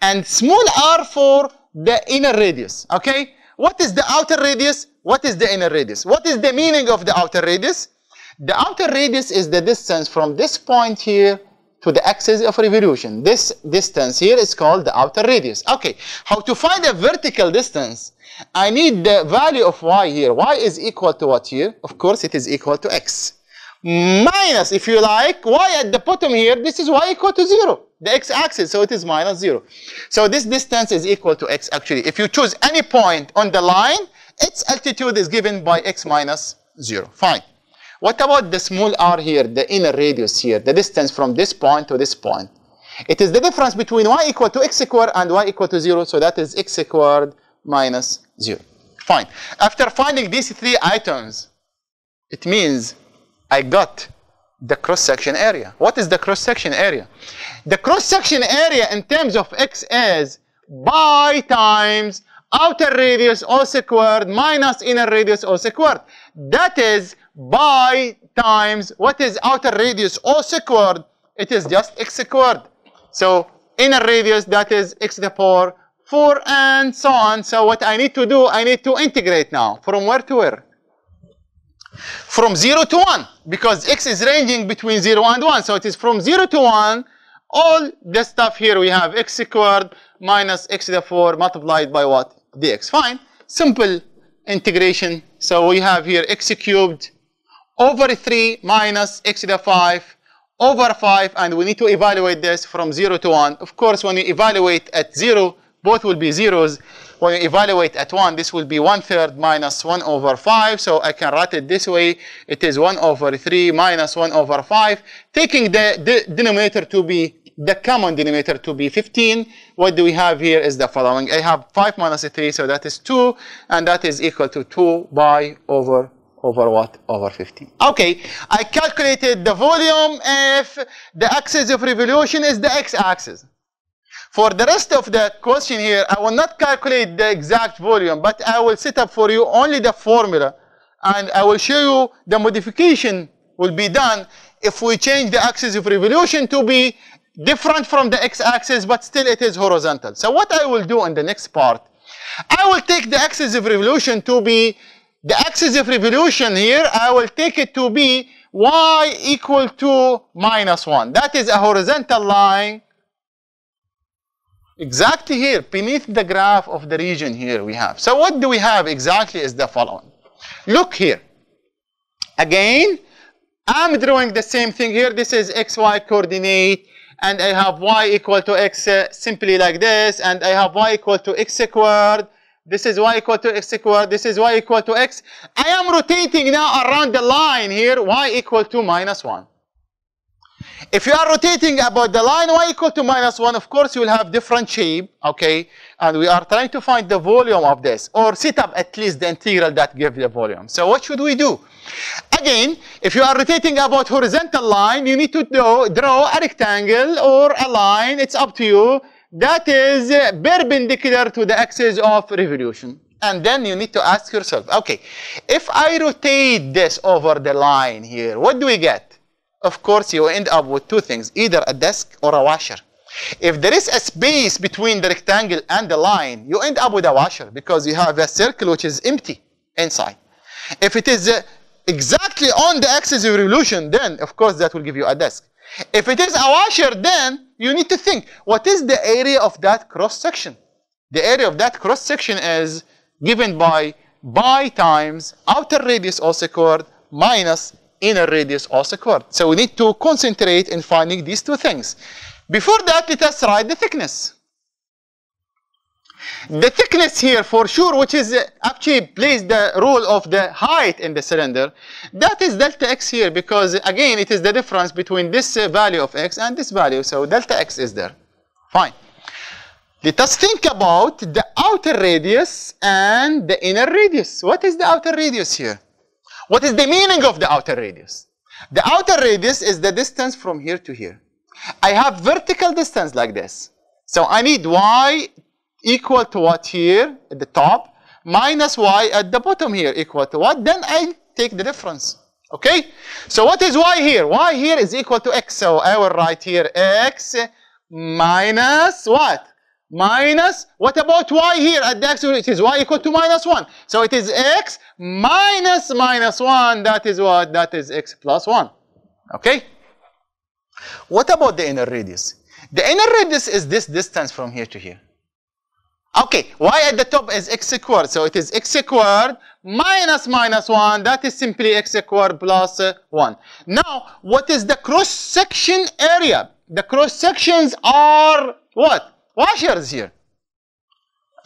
and small r for the inner radius, okay? What is the outer radius? What is the inner radius? What is the meaning of the outer radius? The outer radius is the distance from this point here to the axis of revolution. This distance here is called the outer radius. Okay, how to find the vertical distance? I need the value of y here. y is equal to what here? Of course, it is equal to x minus, if you like, y at the bottom here, this is y equal to 0, the x-axis, so it is minus 0. So this distance is equal to x, actually. If you choose any point on the line, its altitude is given by x minus 0. Fine. What about the small r here, the inner radius here, the distance from this point to this point? It is the difference between y equal to x squared and y equal to 0, so that is x squared minus 0. Fine. After finding these three items, it means I got the cross-section area. What is the cross-section area? The cross-section area in terms of x is pi times outer radius all squared minus inner radius all squared. That is pi times what is outer radius all squared? It is just x squared. So inner radius that is x to the power 4 and so on. So what I need to do, I need to integrate now. From where to where? from 0 to 1 because x is ranging between 0 and 1. So it is from 0 to 1. All the stuff here we have x squared minus x to the 4 multiplied by what? dx. Fine. Simple integration. So we have here x cubed over 3 minus x to the 5 over 5 and we need to evaluate this from 0 to 1. Of course when you evaluate at 0 both will be zeros. When you evaluate at 1, this will be 1 third minus 1 over 5. So I can write it this way. It is 1 over 3 minus 1 over 5. Taking the, denominator to be the common denominator to be 15. What do we have here is the following. I have 5 minus 3, so that is 2, and that is equal to 2 by over over what? Over 15. Okay, I calculated the volume if the axis of revolution is the x-axis. For the rest of the question here, I will not calculate the exact volume, but I will set up for you only the formula. And I will show you the modification will be done if we change the axis of revolution to be different from the x-axis, but still it is horizontal. So what I will do in the next part, I will take the axis of revolution to be, the axis of revolution here, I will take it to be y equal to minus 1. That is a horizontal line Exactly here, beneath the graph of the region here we have. So what do we have exactly is the following. Look here. Again, I'm drawing the same thing here. This is xy coordinate and I have y equal to x uh, simply like this and I have y equal to x squared. This is y equal to x squared. This is y equal to x. I am rotating now around the line here, y equal to minus 1. If you are rotating about the line y equal to minus 1, of course, you will have different shape, okay? And we are trying to find the volume of this, or set up at least the integral that gives the volume. So what should we do? Again, if you are rotating about horizontal line, you need to do, draw a rectangle or a line, it's up to you, that is perpendicular uh, to the axis of revolution. And then you need to ask yourself, okay, if I rotate this over the line here, what do we get? of course you end up with two things, either a desk or a washer. If there is a space between the rectangle and the line, you end up with a washer because you have a circle which is empty inside. If it is uh, exactly on the axis of revolution, then of course that will give you a desk. If it is a washer, then you need to think, what is the area of that cross-section? The area of that cross-section is given by pi times outer radius also called minus inner radius of the squared. So we need to concentrate in finding these two things. Before that, let us write the thickness. The thickness here for sure, which is actually plays the role of the height in the cylinder, that is delta x here because again it is the difference between this uh, value of x and this value. So delta x is there. Fine. Let us think about the outer radius and the inner radius. What is the outer radius here? What is the meaning of the outer radius? The outer radius is the distance from here to here. I have vertical distance like this. So I need y equal to what here at the top minus y at the bottom here equal to what? Then I take the difference. Okay? So what is y here? y here is equal to x. So I will write here x minus what? minus, what about y here at the axis? It is y equal to minus 1. So it is x minus minus 1. That is what? That is x plus 1. Okay? What about the inner radius? The inner radius is this distance from here to here. Okay, y at the top is x squared. So it is x squared minus minus 1. That is simply x squared plus uh, 1. Now, what is the cross-section area? The cross-sections are what? washers here.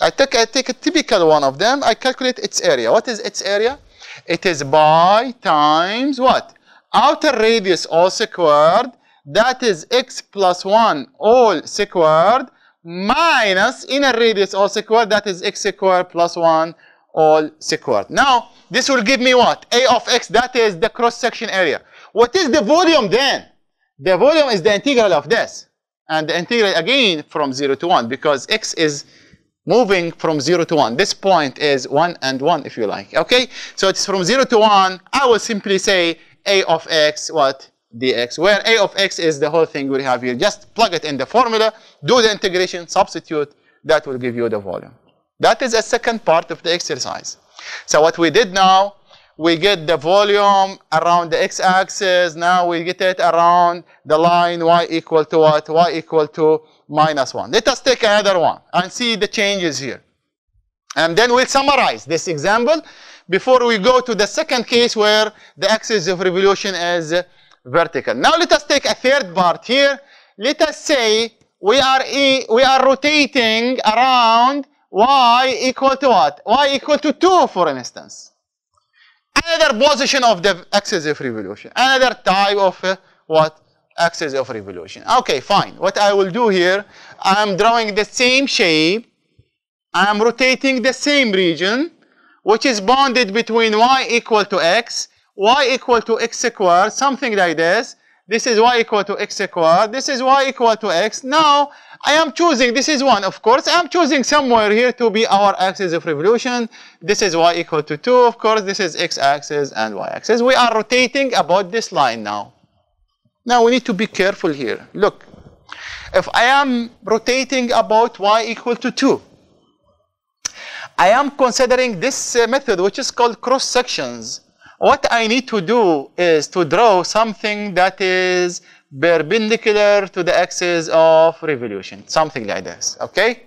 I take, I take a typical one of them. I calculate its area. What is its area? It is by times what? Outer radius all squared. That is x plus 1 all squared minus inner radius all squared. That is x squared plus 1 all squared. Now, this will give me what? A of x. That is the cross-section area. What is the volume then? The volume is the integral of this and the integral again from 0 to 1 because x is moving from 0 to 1. This point is 1 and 1 if you like, okay? So it's from 0 to 1. I will simply say a of x, what? dx, where a of x is the whole thing we have here. Just plug it in the formula, do the integration, substitute, that will give you the volume. That is the second part of the exercise. So what we did now, we get the volume around the x-axis. Now we get it around the line y equal to what? y equal to minus 1. Let us take another one and see the changes here. And then we'll summarize this example before we go to the second case where the axis of revolution is vertical. Now let us take a third part here. Let us say we are, e we are rotating around y equal to what? y equal to 2, for instance. Another position of the axis of revolution. Another type of uh, what? Axis of revolution. Okay, fine. What I will do here, I'm drawing the same shape. I'm rotating the same region, which is bounded between y equal to x, y equal to x squared, something like this. This is y equal to x squared. This is y equal to x. Now, I am choosing, this is one, of course. I am choosing somewhere here to be our axis of revolution. This is y equal to 2, of course. This is x-axis and y-axis. We are rotating about this line now. Now, we need to be careful here. Look, if I am rotating about y equal to 2, I am considering this uh, method, which is called cross sections. What I need to do is to draw something that is perpendicular to the axis of revolution, something like this, okay?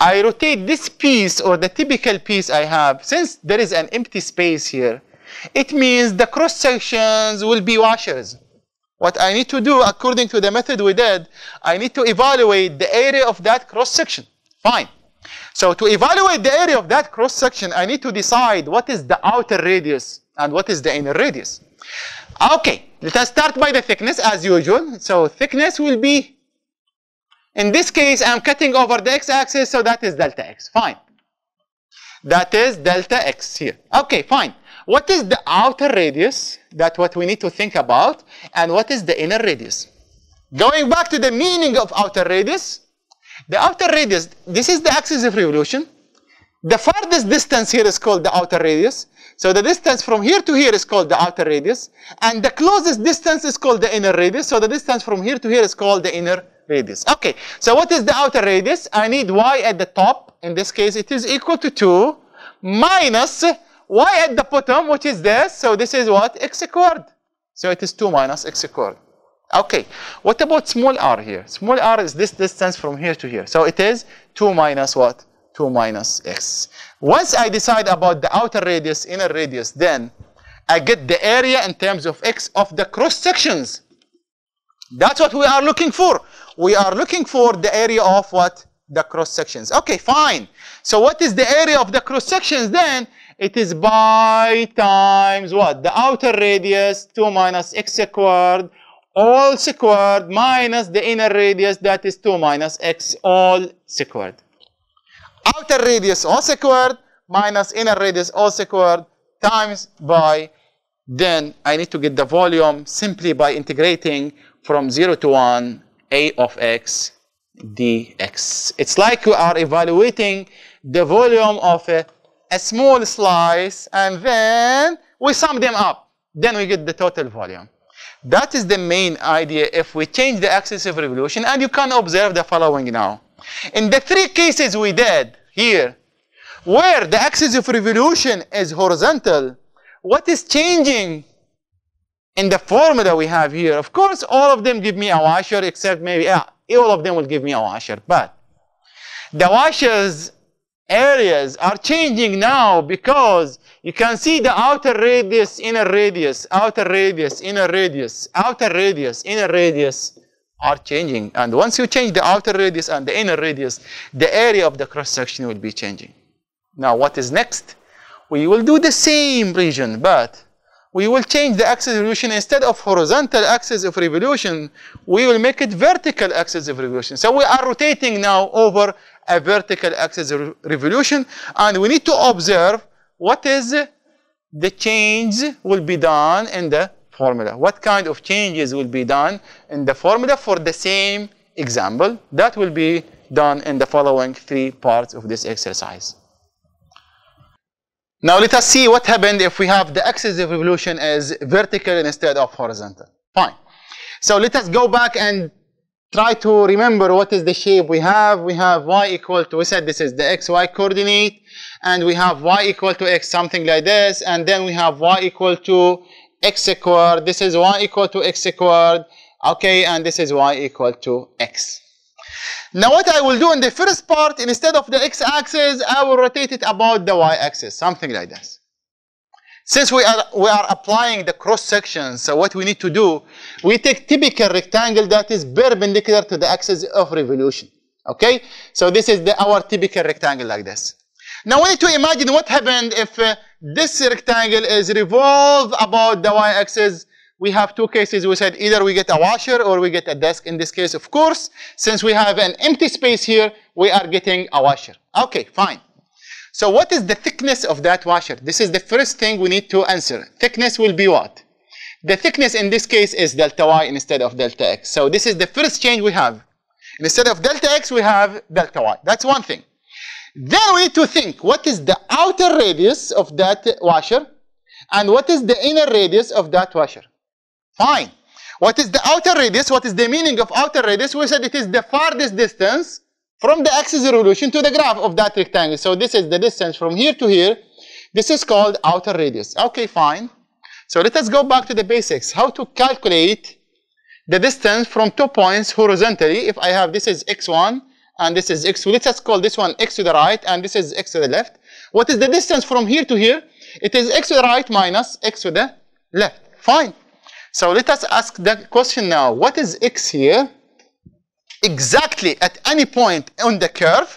I rotate this piece or the typical piece I have, since there is an empty space here, it means the cross sections will be washers. What I need to do according to the method we did, I need to evaluate the area of that cross section. Fine. So to evaluate the area of that cross section, I need to decide what is the outer radius and what is the inner radius. Okay, let us start by the thickness as usual. So thickness will be, in this case, I'm cutting over the x-axis, so that is delta x. Fine. That is delta x here. Okay, fine. What is the outer radius? That's what we need to think about. And what is the inner radius? Going back to the meaning of outer radius, the outer radius, this is the axis of revolution. The farthest distance here is called the outer radius. So the distance from here to here is called the outer radius, and the closest distance is called the inner radius. So the distance from here to here is called the inner radius. Okay, so what is the outer radius? I need y at the top. In this case, it is equal to 2 minus y at the bottom, which is this. So this is what? x squared. So it is 2 minus x squared. Okay, what about small r here? Small r is this distance from here to here. So it is 2 minus what? 2 minus x. Once I decide about the outer radius, inner radius, then I get the area in terms of x of the cross sections. That's what we are looking for. We are looking for the area of what? The cross sections. Okay, fine. So what is the area of the cross sections then? It is pi times what? The outer radius, 2 minus x squared, all squared, minus the inner radius, that is 2 minus x all squared outer radius all squared minus inner radius all squared times by, then I need to get the volume simply by integrating from 0 to 1 A of x dx. It's like we are evaluating the volume of a, a small slice and then we sum them up. Then we get the total volume. That is the main idea if we change the axis of revolution and you can observe the following now. In the three cases we did here, where the axis of revolution is horizontal, what is changing in the formula we have here? Of course, all of them give me a washer, except maybe, yeah, all of them will give me a washer, but the washers areas are changing now because you can see the outer radius, inner radius, outer radius, inner radius, outer radius, inner radius are changing. And once you change the outer radius and the inner radius, the area of the cross section will be changing. Now, what is next? We will do the same region, but we will change the axis of revolution instead of horizontal axis of revolution, we will make it vertical axis of revolution. So we are rotating now over a vertical axis of revolution, and we need to observe what is the change will be done in the formula. What kind of changes will be done in the formula for the same example? That will be done in the following three parts of this exercise. Now let us see what happened if we have the axis of revolution as vertical instead of horizontal. Fine. So let us go back and try to remember what is the shape we have. We have y equal to, we said this is the xy coordinate, and we have y equal to x, something like this, and then we have y equal to x squared, this is y equal to x squared, okay, and this is y equal to x. Now what I will do in the first part, instead of the x-axis, I will rotate it about the y-axis, something like this. Since we are, we are applying the cross section, so what we need to do, we take typical rectangle that is perpendicular to the axis of revolution. Okay? So this is the, our typical rectangle like this. Now we need to imagine what happened if uh, this rectangle is revolved about the y-axis. We have two cases. We said either we get a washer or we get a desk. In this case, of course, since we have an empty space here, we are getting a washer. Okay, fine. So what is the thickness of that washer? This is the first thing we need to answer. Thickness will be what? The thickness in this case is delta y instead of delta x. So this is the first change we have. Instead of delta x, we have delta y. That's one thing. Then we need to think what is the outer radius of that washer and what is the inner radius of that washer. Fine. What is the outer radius? What is the meaning of outer radius? We said it is the farthest distance from the axis revolution to the graph of that rectangle. So this is the distance from here to here. This is called outer radius. Okay, fine. So let us go back to the basics. How to calculate the distance from two points horizontally. If I have this is x1 and this is x. let us call this one x to the right and this is x to the left. What is the distance from here to here? It is x to the right minus x to the left. Fine. So let us ask the question now. What is x here? Exactly at any point on the curve.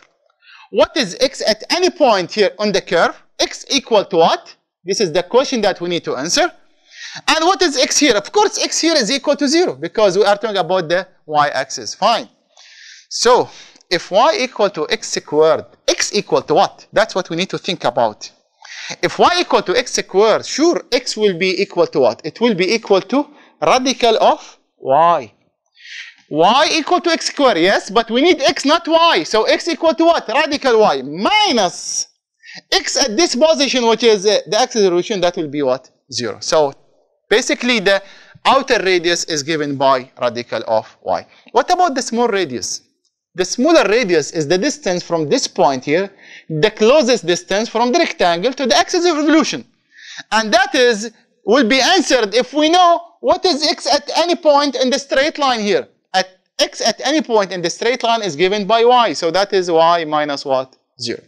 What is x at any point here on the curve? x equal to what? This is the question that we need to answer. And what is x here? Of course, x here is equal to 0 because we are talking about the y-axis. Fine. So if y equal to x squared, x equal to what? That's what we need to think about. If y equal to x squared, sure, x will be equal to what? It will be equal to radical of y. y equal to x squared, yes, but we need x, not y. So x equal to what? Radical y minus x at this position, which is uh, the axis solution, that will be what? Zero. So basically the outer radius is given by radical of y. What about the small radius? the smaller radius is the distance from this point here, the closest distance from the rectangle to the axis of revolution. And that is, will be answered if we know what is x at any point in the straight line here. At x at any point in the straight line is given by y. So that is y minus what? Zero.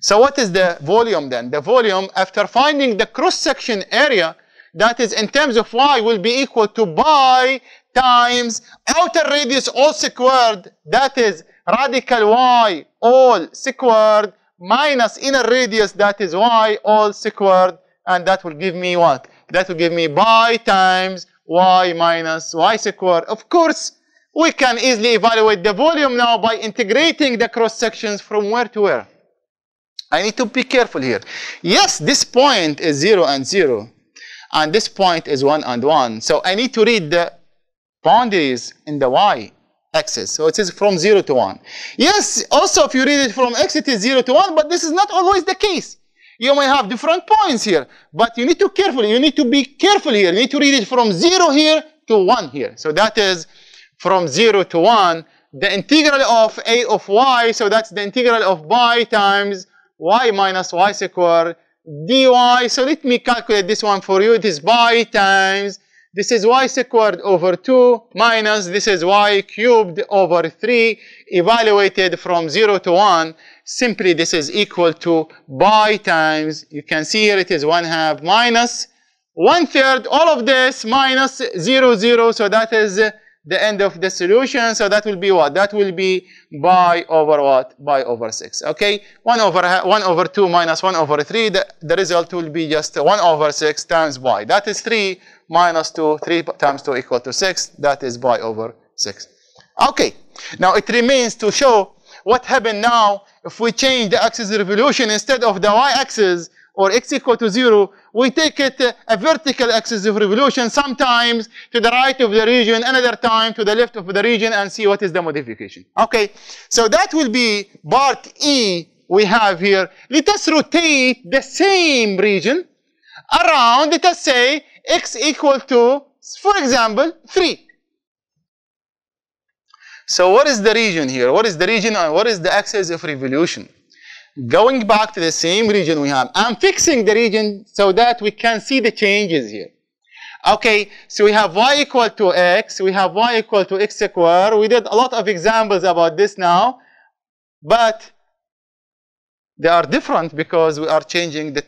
So what is the volume then? The volume, after finding the cross-section area, that is in terms of y will be equal to by times outer radius all squared, that is radical y all squared minus inner radius, that is y all squared, and that will give me what? That will give me y times y minus y squared. Of course, we can easily evaluate the volume now by integrating the cross sections from where to where. I need to be careful here. Yes, this point is 0 and 0, and this point is 1 and 1. So I need to read the boundaries in the y axis. So it is from 0 to 1. Yes, also if you read it from x, it is 0 to 1, but this is not always the case. You may have different points here, but you need to carefully, you need to be careful here. You need to read it from 0 here to 1 here. So that is from 0 to 1, the integral of a of y, so that's the integral of y times y minus y squared dy. So let me calculate this one for you. It is y times this is y squared over 2 minus this is y cubed over 3 evaluated from 0 to 1. Simply this is equal to pi times, you can see here it is 1 half minus 1 third, all of this minus 0, 0. So that is the end of the solution. So that will be what? That will be by over what? By over 6. Okay? 1 over 1 over 2 minus 1 over 3. The, the result will be just 1 over 6 times y. That is 3 minus 2, 3 times 2 equal to 6. That is y over 6. Okay, now it remains to show what happened now if we change the axis revolution instead of the y-axis or x equal to 0, we take it a vertical axis of revolution sometimes to the right of the region, another time to the left of the region and see what is the modification. Okay, so that will be part E we have here. Let us rotate the same region around, let us say, x equal to, for example, 3. So what is the region here? What is the region and what is the axis of revolution? Going back to the same region we have. I'm fixing the region so that we can see the changes here. Okay, so we have y equal to x, we have y equal to x squared. We did a lot of examples about this now, but they are different because we are changing the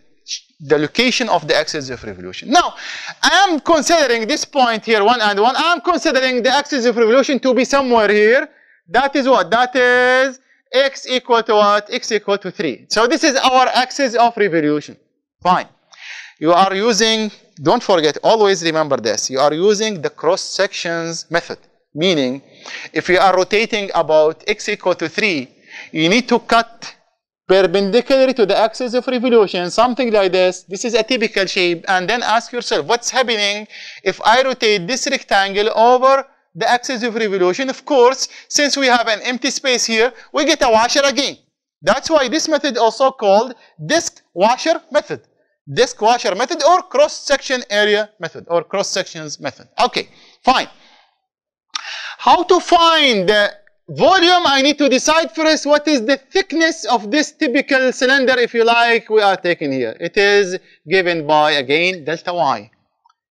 the location of the axis of revolution. Now, I'm considering this point here, 1 and 1, I'm considering the axis of revolution to be somewhere here. That is what? That is x equal to what? x equal to 3. So this is our axis of revolution. Fine. You are using, don't forget, always remember this, you are using the cross sections method. Meaning, if you are rotating about x equal to 3, you need to cut perpendicular to the axis of revolution, something like this. This is a typical shape. And then ask yourself, what's happening if I rotate this rectangle over the axis of revolution? Of course, since we have an empty space here, we get a washer again. That's why this method also called disk washer method. Disk washer method or cross-section area method or cross-sections method. Okay, fine. How to find the volume, I need to decide first what is the thickness of this typical cylinder, if you like, we are taking here. It is given by, again, delta y.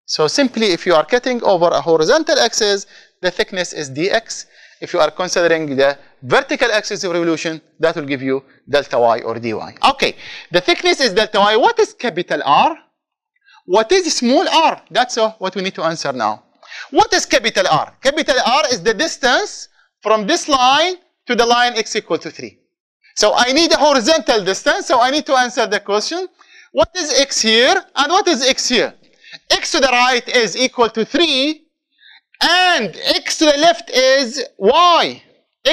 So simply, if you are cutting over a horizontal axis, the thickness is dx. If you are considering the vertical axis of revolution, that will give you delta y or dy. Okay, the thickness is delta y. What is capital R? What is small r? That's uh, what we need to answer now. What is capital R? Capital R is the distance from this line to the line x equal to 3. So I need a horizontal distance, so I need to answer the question, what is x here and what is x here? x to the right is equal to 3 and x to the left is y,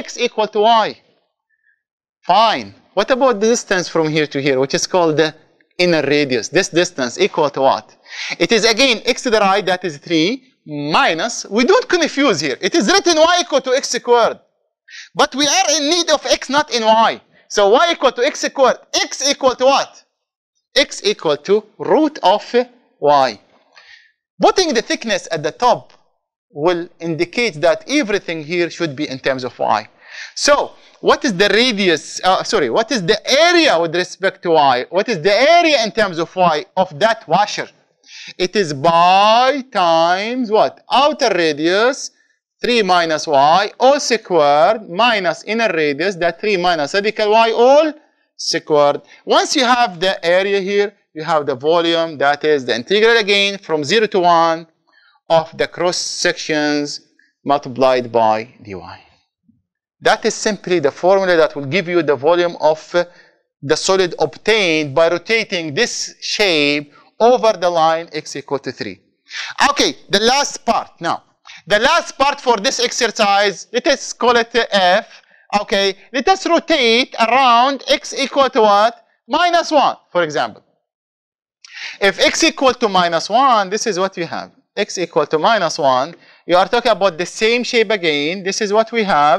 x equal to y. Fine. What about the distance from here to here, which is called the inner radius? This distance equal to what? It is again x to the right, that is 3, minus, we don't confuse here. It is written y equal to x squared. But we are in need of x, not in y. So y equal to x squared. x equal to what? x equal to root of y. Putting the thickness at the top will indicate that everything here should be in terms of y. So what is the radius, uh, sorry, what is the area with respect to y? What is the area in terms of y of that washer? It is by times what? Outer radius, 3 minus y, all squared, minus inner radius, that 3 minus radical y, all squared. Once you have the area here, you have the volume, that is the integral again from 0 to 1 of the cross sections multiplied by dy. That is simply the formula that will give you the volume of uh, the solid obtained by rotating this shape over the line x equal to 3. Okay, the last part now. The last part for this exercise, let us call it F. Okay, let us rotate around x equal to what? Minus 1, for example. If x equal to minus 1, this is what we have. x equal to minus 1. You are talking about the same shape again. This is what we have.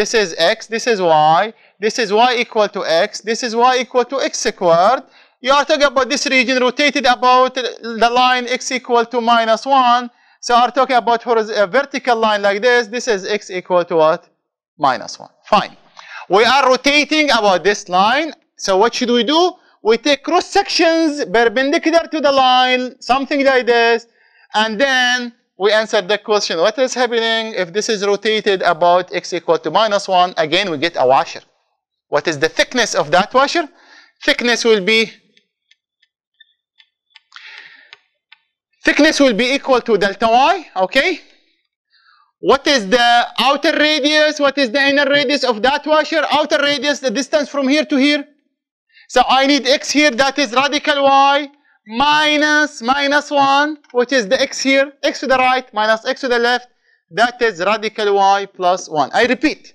This is x, this is y. This is y equal to x. This is y equal to x squared you are talking about this region rotated about the line x equal to minus 1. So I'm talking about a vertical line like this. This is x equal to what? Minus 1. Fine. We are rotating about this line. So what should we do? We take cross sections perpendicular to the line, something like this. And then we answer the question, what is happening if this is rotated about x equal to minus 1? Again, we get a washer. What is the thickness of that washer? Thickness will be thickness will be equal to delta y, okay? What is the outer radius? What is the inner radius of that washer? Outer radius, the distance from here to here. So I need x here, that is radical y, minus, minus 1, which is the x here, x to the right, minus x to the left, that is radical y plus 1. I repeat,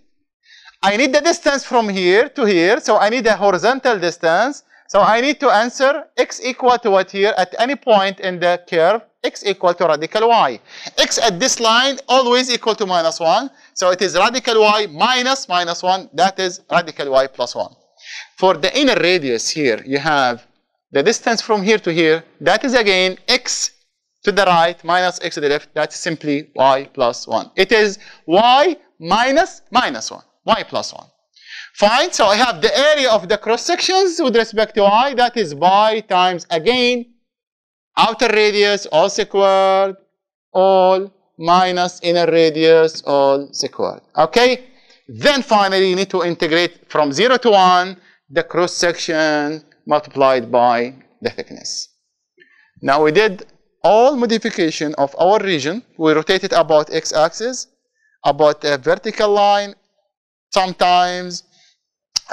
I need the distance from here to here, so I need a horizontal distance, so I need to answer x equal to what here? At any point in the curve, x equal to radical y. x at this line always equal to minus 1. So it is radical y minus minus 1. That is radical y plus 1. For the inner radius here, you have the distance from here to here. That is again x to the right minus x to the left. That's simply y plus 1. It is y minus minus 1, y plus 1. Fine, so I have the area of the cross sections with respect to i, that is y times, again, outer radius, all squared, all, minus inner radius, all squared. Okay? Then finally, you need to integrate from 0 to 1 the cross section multiplied by the thickness. Now we did all modification of our region. We rotated about x-axis, about a vertical line, sometimes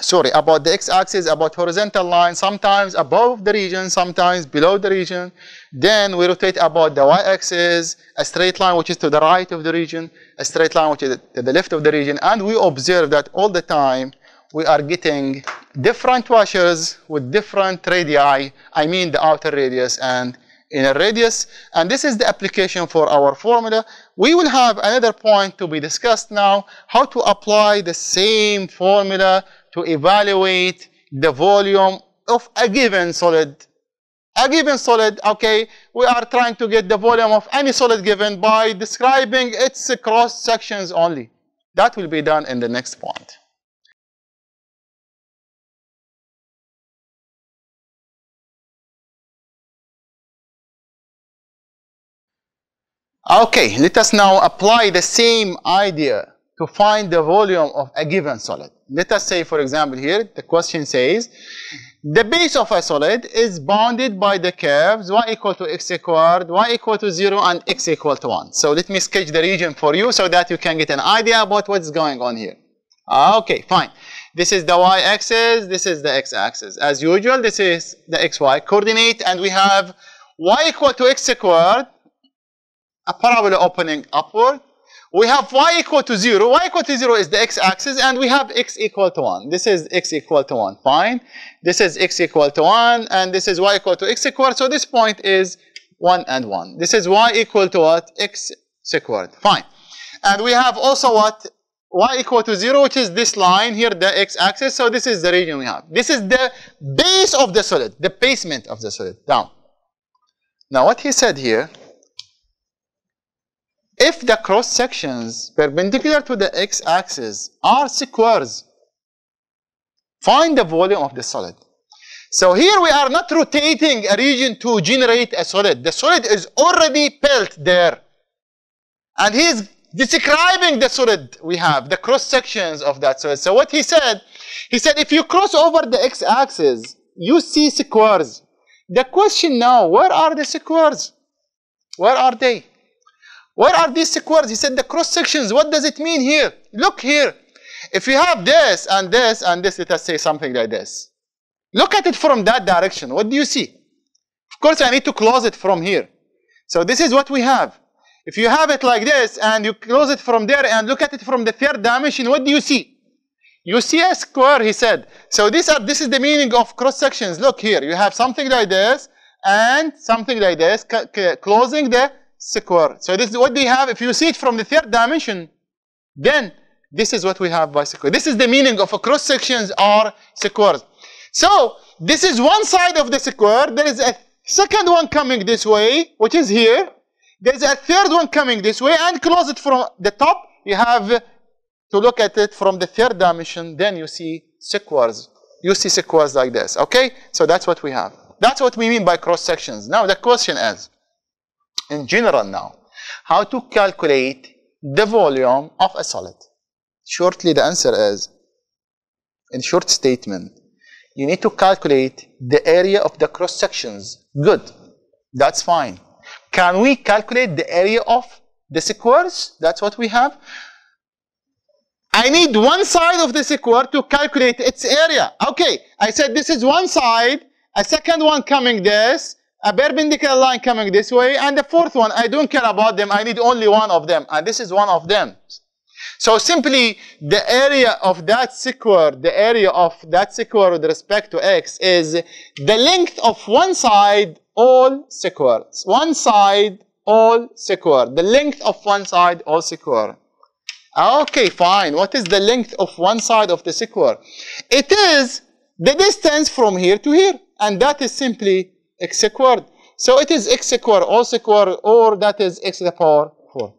sorry, about the x-axis, about horizontal line, sometimes above the region, sometimes below the region. Then we rotate about the y-axis, a straight line which is to the right of the region, a straight line which is to the left of the region. And we observe that all the time we are getting different washers with different radii, I mean the outer radius and inner radius. And this is the application for our formula. We will have another point to be discussed now, how to apply the same formula to evaluate the volume of a given solid. A given solid, okay, we are trying to get the volume of any solid given by describing its cross sections only. That will be done in the next point. Okay, let us now apply the same idea to find the volume of a given solid. Let us say, for example, here the question says the base of a solid is bounded by the curves y equal to x squared, y equal to 0, and x equal to 1. So let me sketch the region for you so that you can get an idea about what's going on here. Ah, okay, fine. This is the y-axis, this is the x-axis. As usual, this is the xy coordinate, and we have y equal to x squared, a parabola opening upward, we have y equal to 0. y equal to 0 is the x-axis, and we have x equal to 1. This is x equal to 1, fine. This is x equal to 1, and this is y equal to x squared. So this point is 1 and 1. This is y equal to what? x squared, fine. And we have also what? y equal to 0, which is this line here, the x-axis. So this is the region we have. This is the base of the solid, the basement of the solid, down. Now what he said here, if the cross sections perpendicular to the x-axis are squares, find the volume of the solid. So here we are not rotating a region to generate a solid. The solid is already built there. And he is describing the solid we have, the cross sections of that solid. So what he said, he said if you cross over the x-axis, you see squares. The question now, where are the squares? Where are they? What are these squares? He said the cross sections. What does it mean here? Look here. If you have this and this and this, let us say something like this. Look at it from that direction. What do you see? Of course, I need to close it from here. So this is what we have. If you have it like this and you close it from there and look at it from the third dimension, what do you see? You see a square, he said. So these are, this is the meaning of cross sections. Look here, you have something like this and something like this, closing the squared. So this is what we have. If you see it from the third dimension, then this is what we have by square. This is the meaning of a cross sections are squares. So this is one side of the square. There is a second one coming this way, which is here. There's a third one coming this way and close it from the top. You have to look at it from the third dimension. Then you see squares. You see squares like this. Okay? So that's what we have. That's what we mean by cross sections. Now the question is, in general now, how to calculate the volume of a solid. Shortly, the answer is, in short statement, you need to calculate the area of the cross sections. Good, that's fine. Can we calculate the area of the squares? That's what we have. I need one side of the square to calculate its area. Okay, I said this is one side, a second one coming this, a perpendicular line coming this way, and the fourth one, I don't care about them, I need only one of them, and this is one of them. So simply, the area of that square, the area of that square with respect to x is the length of one side, all squares. One side, all square. The length of one side, all square. Okay, fine. What is the length of one side of the square? It is the distance from here to here. And that is simply x squared. So it is x squared or squared or that is x to the power 4.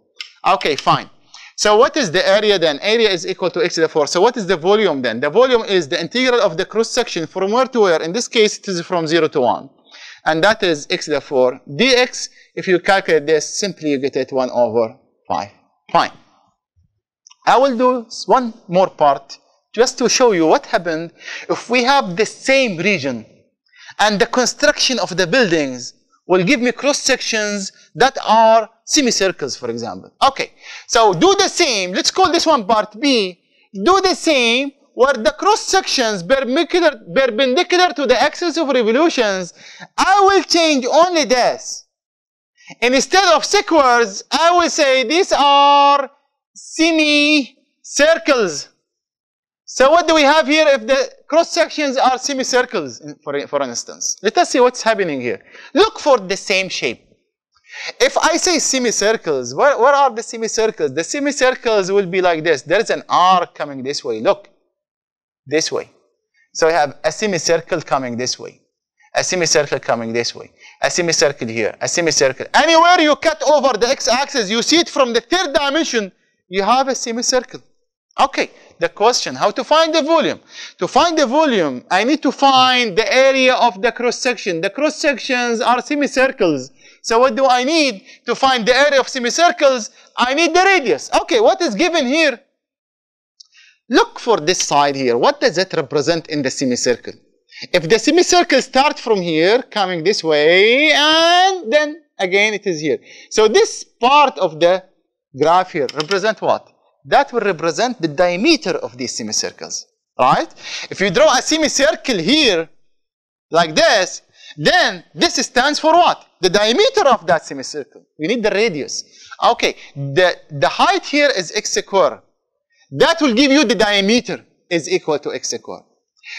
Okay, fine. So what is the area then? Area is equal to x to the 4. So what is the volume then? The volume is the integral of the cross section from where to where. In this case, it is from 0 to 1. And that is x to the 4 dx. If you calculate this, simply you get it 1 over 5. Fine. I will do one more part just to show you what happened if we have the same region and the construction of the buildings will give me cross sections that are semicircles, for example. Okay, so do the same. Let's call this one part B. Do the same where the cross sections perpendicular, perpendicular to the axis of revolutions, I will change only this. Instead of squares, I will say these are semicircles. So what do we have here if the cross sections are semicircles, for, for instance. Let us see what's happening here. Look for the same shape. If I say semicircles, where, where are the semicircles? The semicircles will be like this. There's an arc coming this way. Look, this way. So I have a semicircle coming this way, a semicircle coming this way, a semicircle here, a semicircle. Anywhere you cut over the x-axis, you see it from the third dimension, you have a semicircle. Okay, the question how to find the volume. To find the volume, I need to find the area of the cross section. The cross sections are semicircles. So what do I need to find the area of semicircles? I need the radius. Okay, what is given here? Look for this side here. What does it represent in the semicircle? If the semicircle starts from here, coming this way, and then again it is here. So this part of the graph here represent what? that will represent the diameter of these semicircles, right? If you draw a semicircle here, like this, then this stands for what? The diameter of that semicircle. We need the radius. Okay, the, the height here is x square. That will give you the diameter is equal to x squared.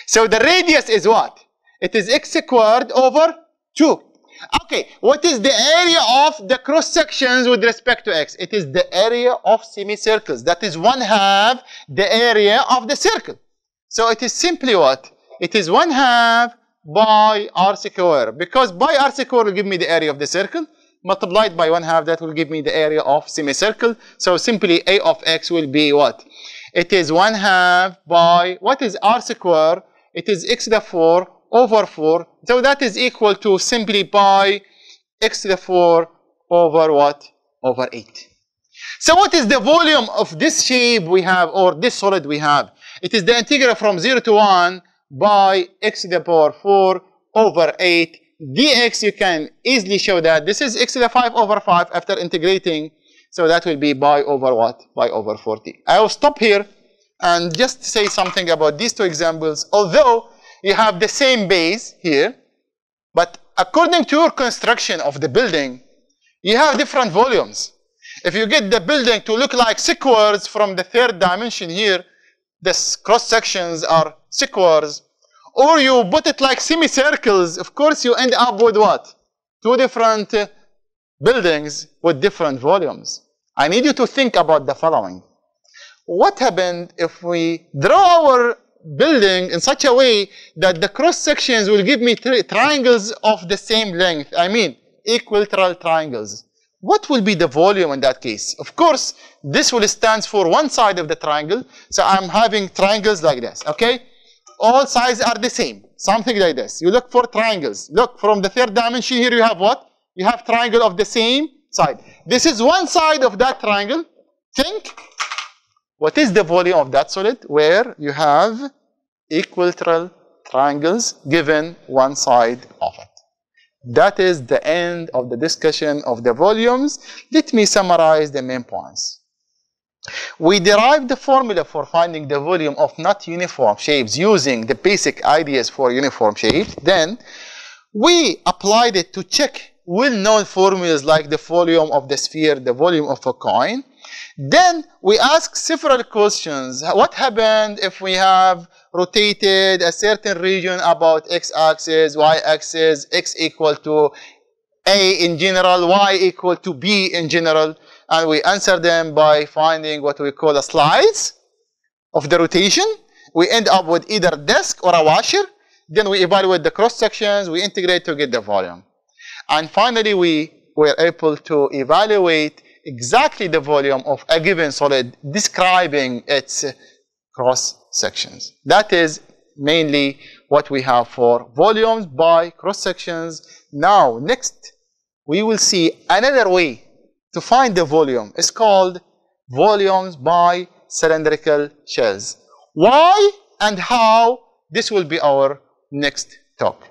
So the radius is what? It is x squared over 2. Okay, what is the area of the cross sections with respect to x? It is the area of semicircles. That is one half the area of the circle. So it is simply what? It is one half by r squared. Because by r squared will give me the area of the circle. Multiplied by one half, that will give me the area of semicircle. So simply a of x will be what? It is one half by, what is r squared? It is x to the 4 over 4. So that is equal to simply pi x to the 4 over what? Over 8. So what is the volume of this shape we have or this solid we have? It is the integral from 0 to 1 by x to the power 4 over 8 dx. You can easily show that this is x to the 5 over 5 after integrating. So that will be by over what? By over 40. I will stop here and just say something about these two examples. Although you have the same base here, but according to your construction of the building, you have different volumes. If you get the building to look like squares from the third dimension here, the cross sections are squares, or you put it like semicircles, of course you end up with what? Two different uh, buildings with different volumes. I need you to think about the following. What happened if we draw our building in such a way that the cross sections will give me triangles of the same length. I mean, equilateral triangles. What will be the volume in that case? Of course, this will stand for one side of the triangle. So I'm having triangles like this, okay? All sides are the same, something like this. You look for triangles. Look, from the third dimension here, you have what? You have triangle of the same side. This is one side of that triangle. Think what is the volume of that solid where you have equilateral triangles given one side of it? That is the end of the discussion of the volumes. Let me summarize the main points. We derived the formula for finding the volume of not uniform shapes using the basic ideas for uniform shapes. Then we applied it to check well-known formulas like the volume of the sphere, the volume of a coin. Then we ask several questions. What happened if we have rotated a certain region about x-axis, y-axis, x equal to A in general, y equal to B in general, and we answer them by finding what we call a slice of the rotation. We end up with either disk or a washer. Then we evaluate the cross sections, we integrate to get the volume. And finally, we were able to evaluate exactly the volume of a given solid describing its cross sections. That is mainly what we have for volumes by cross sections. Now, next, we will see another way to find the volume. It's called volumes by cylindrical shells. Why and how? This will be our next talk.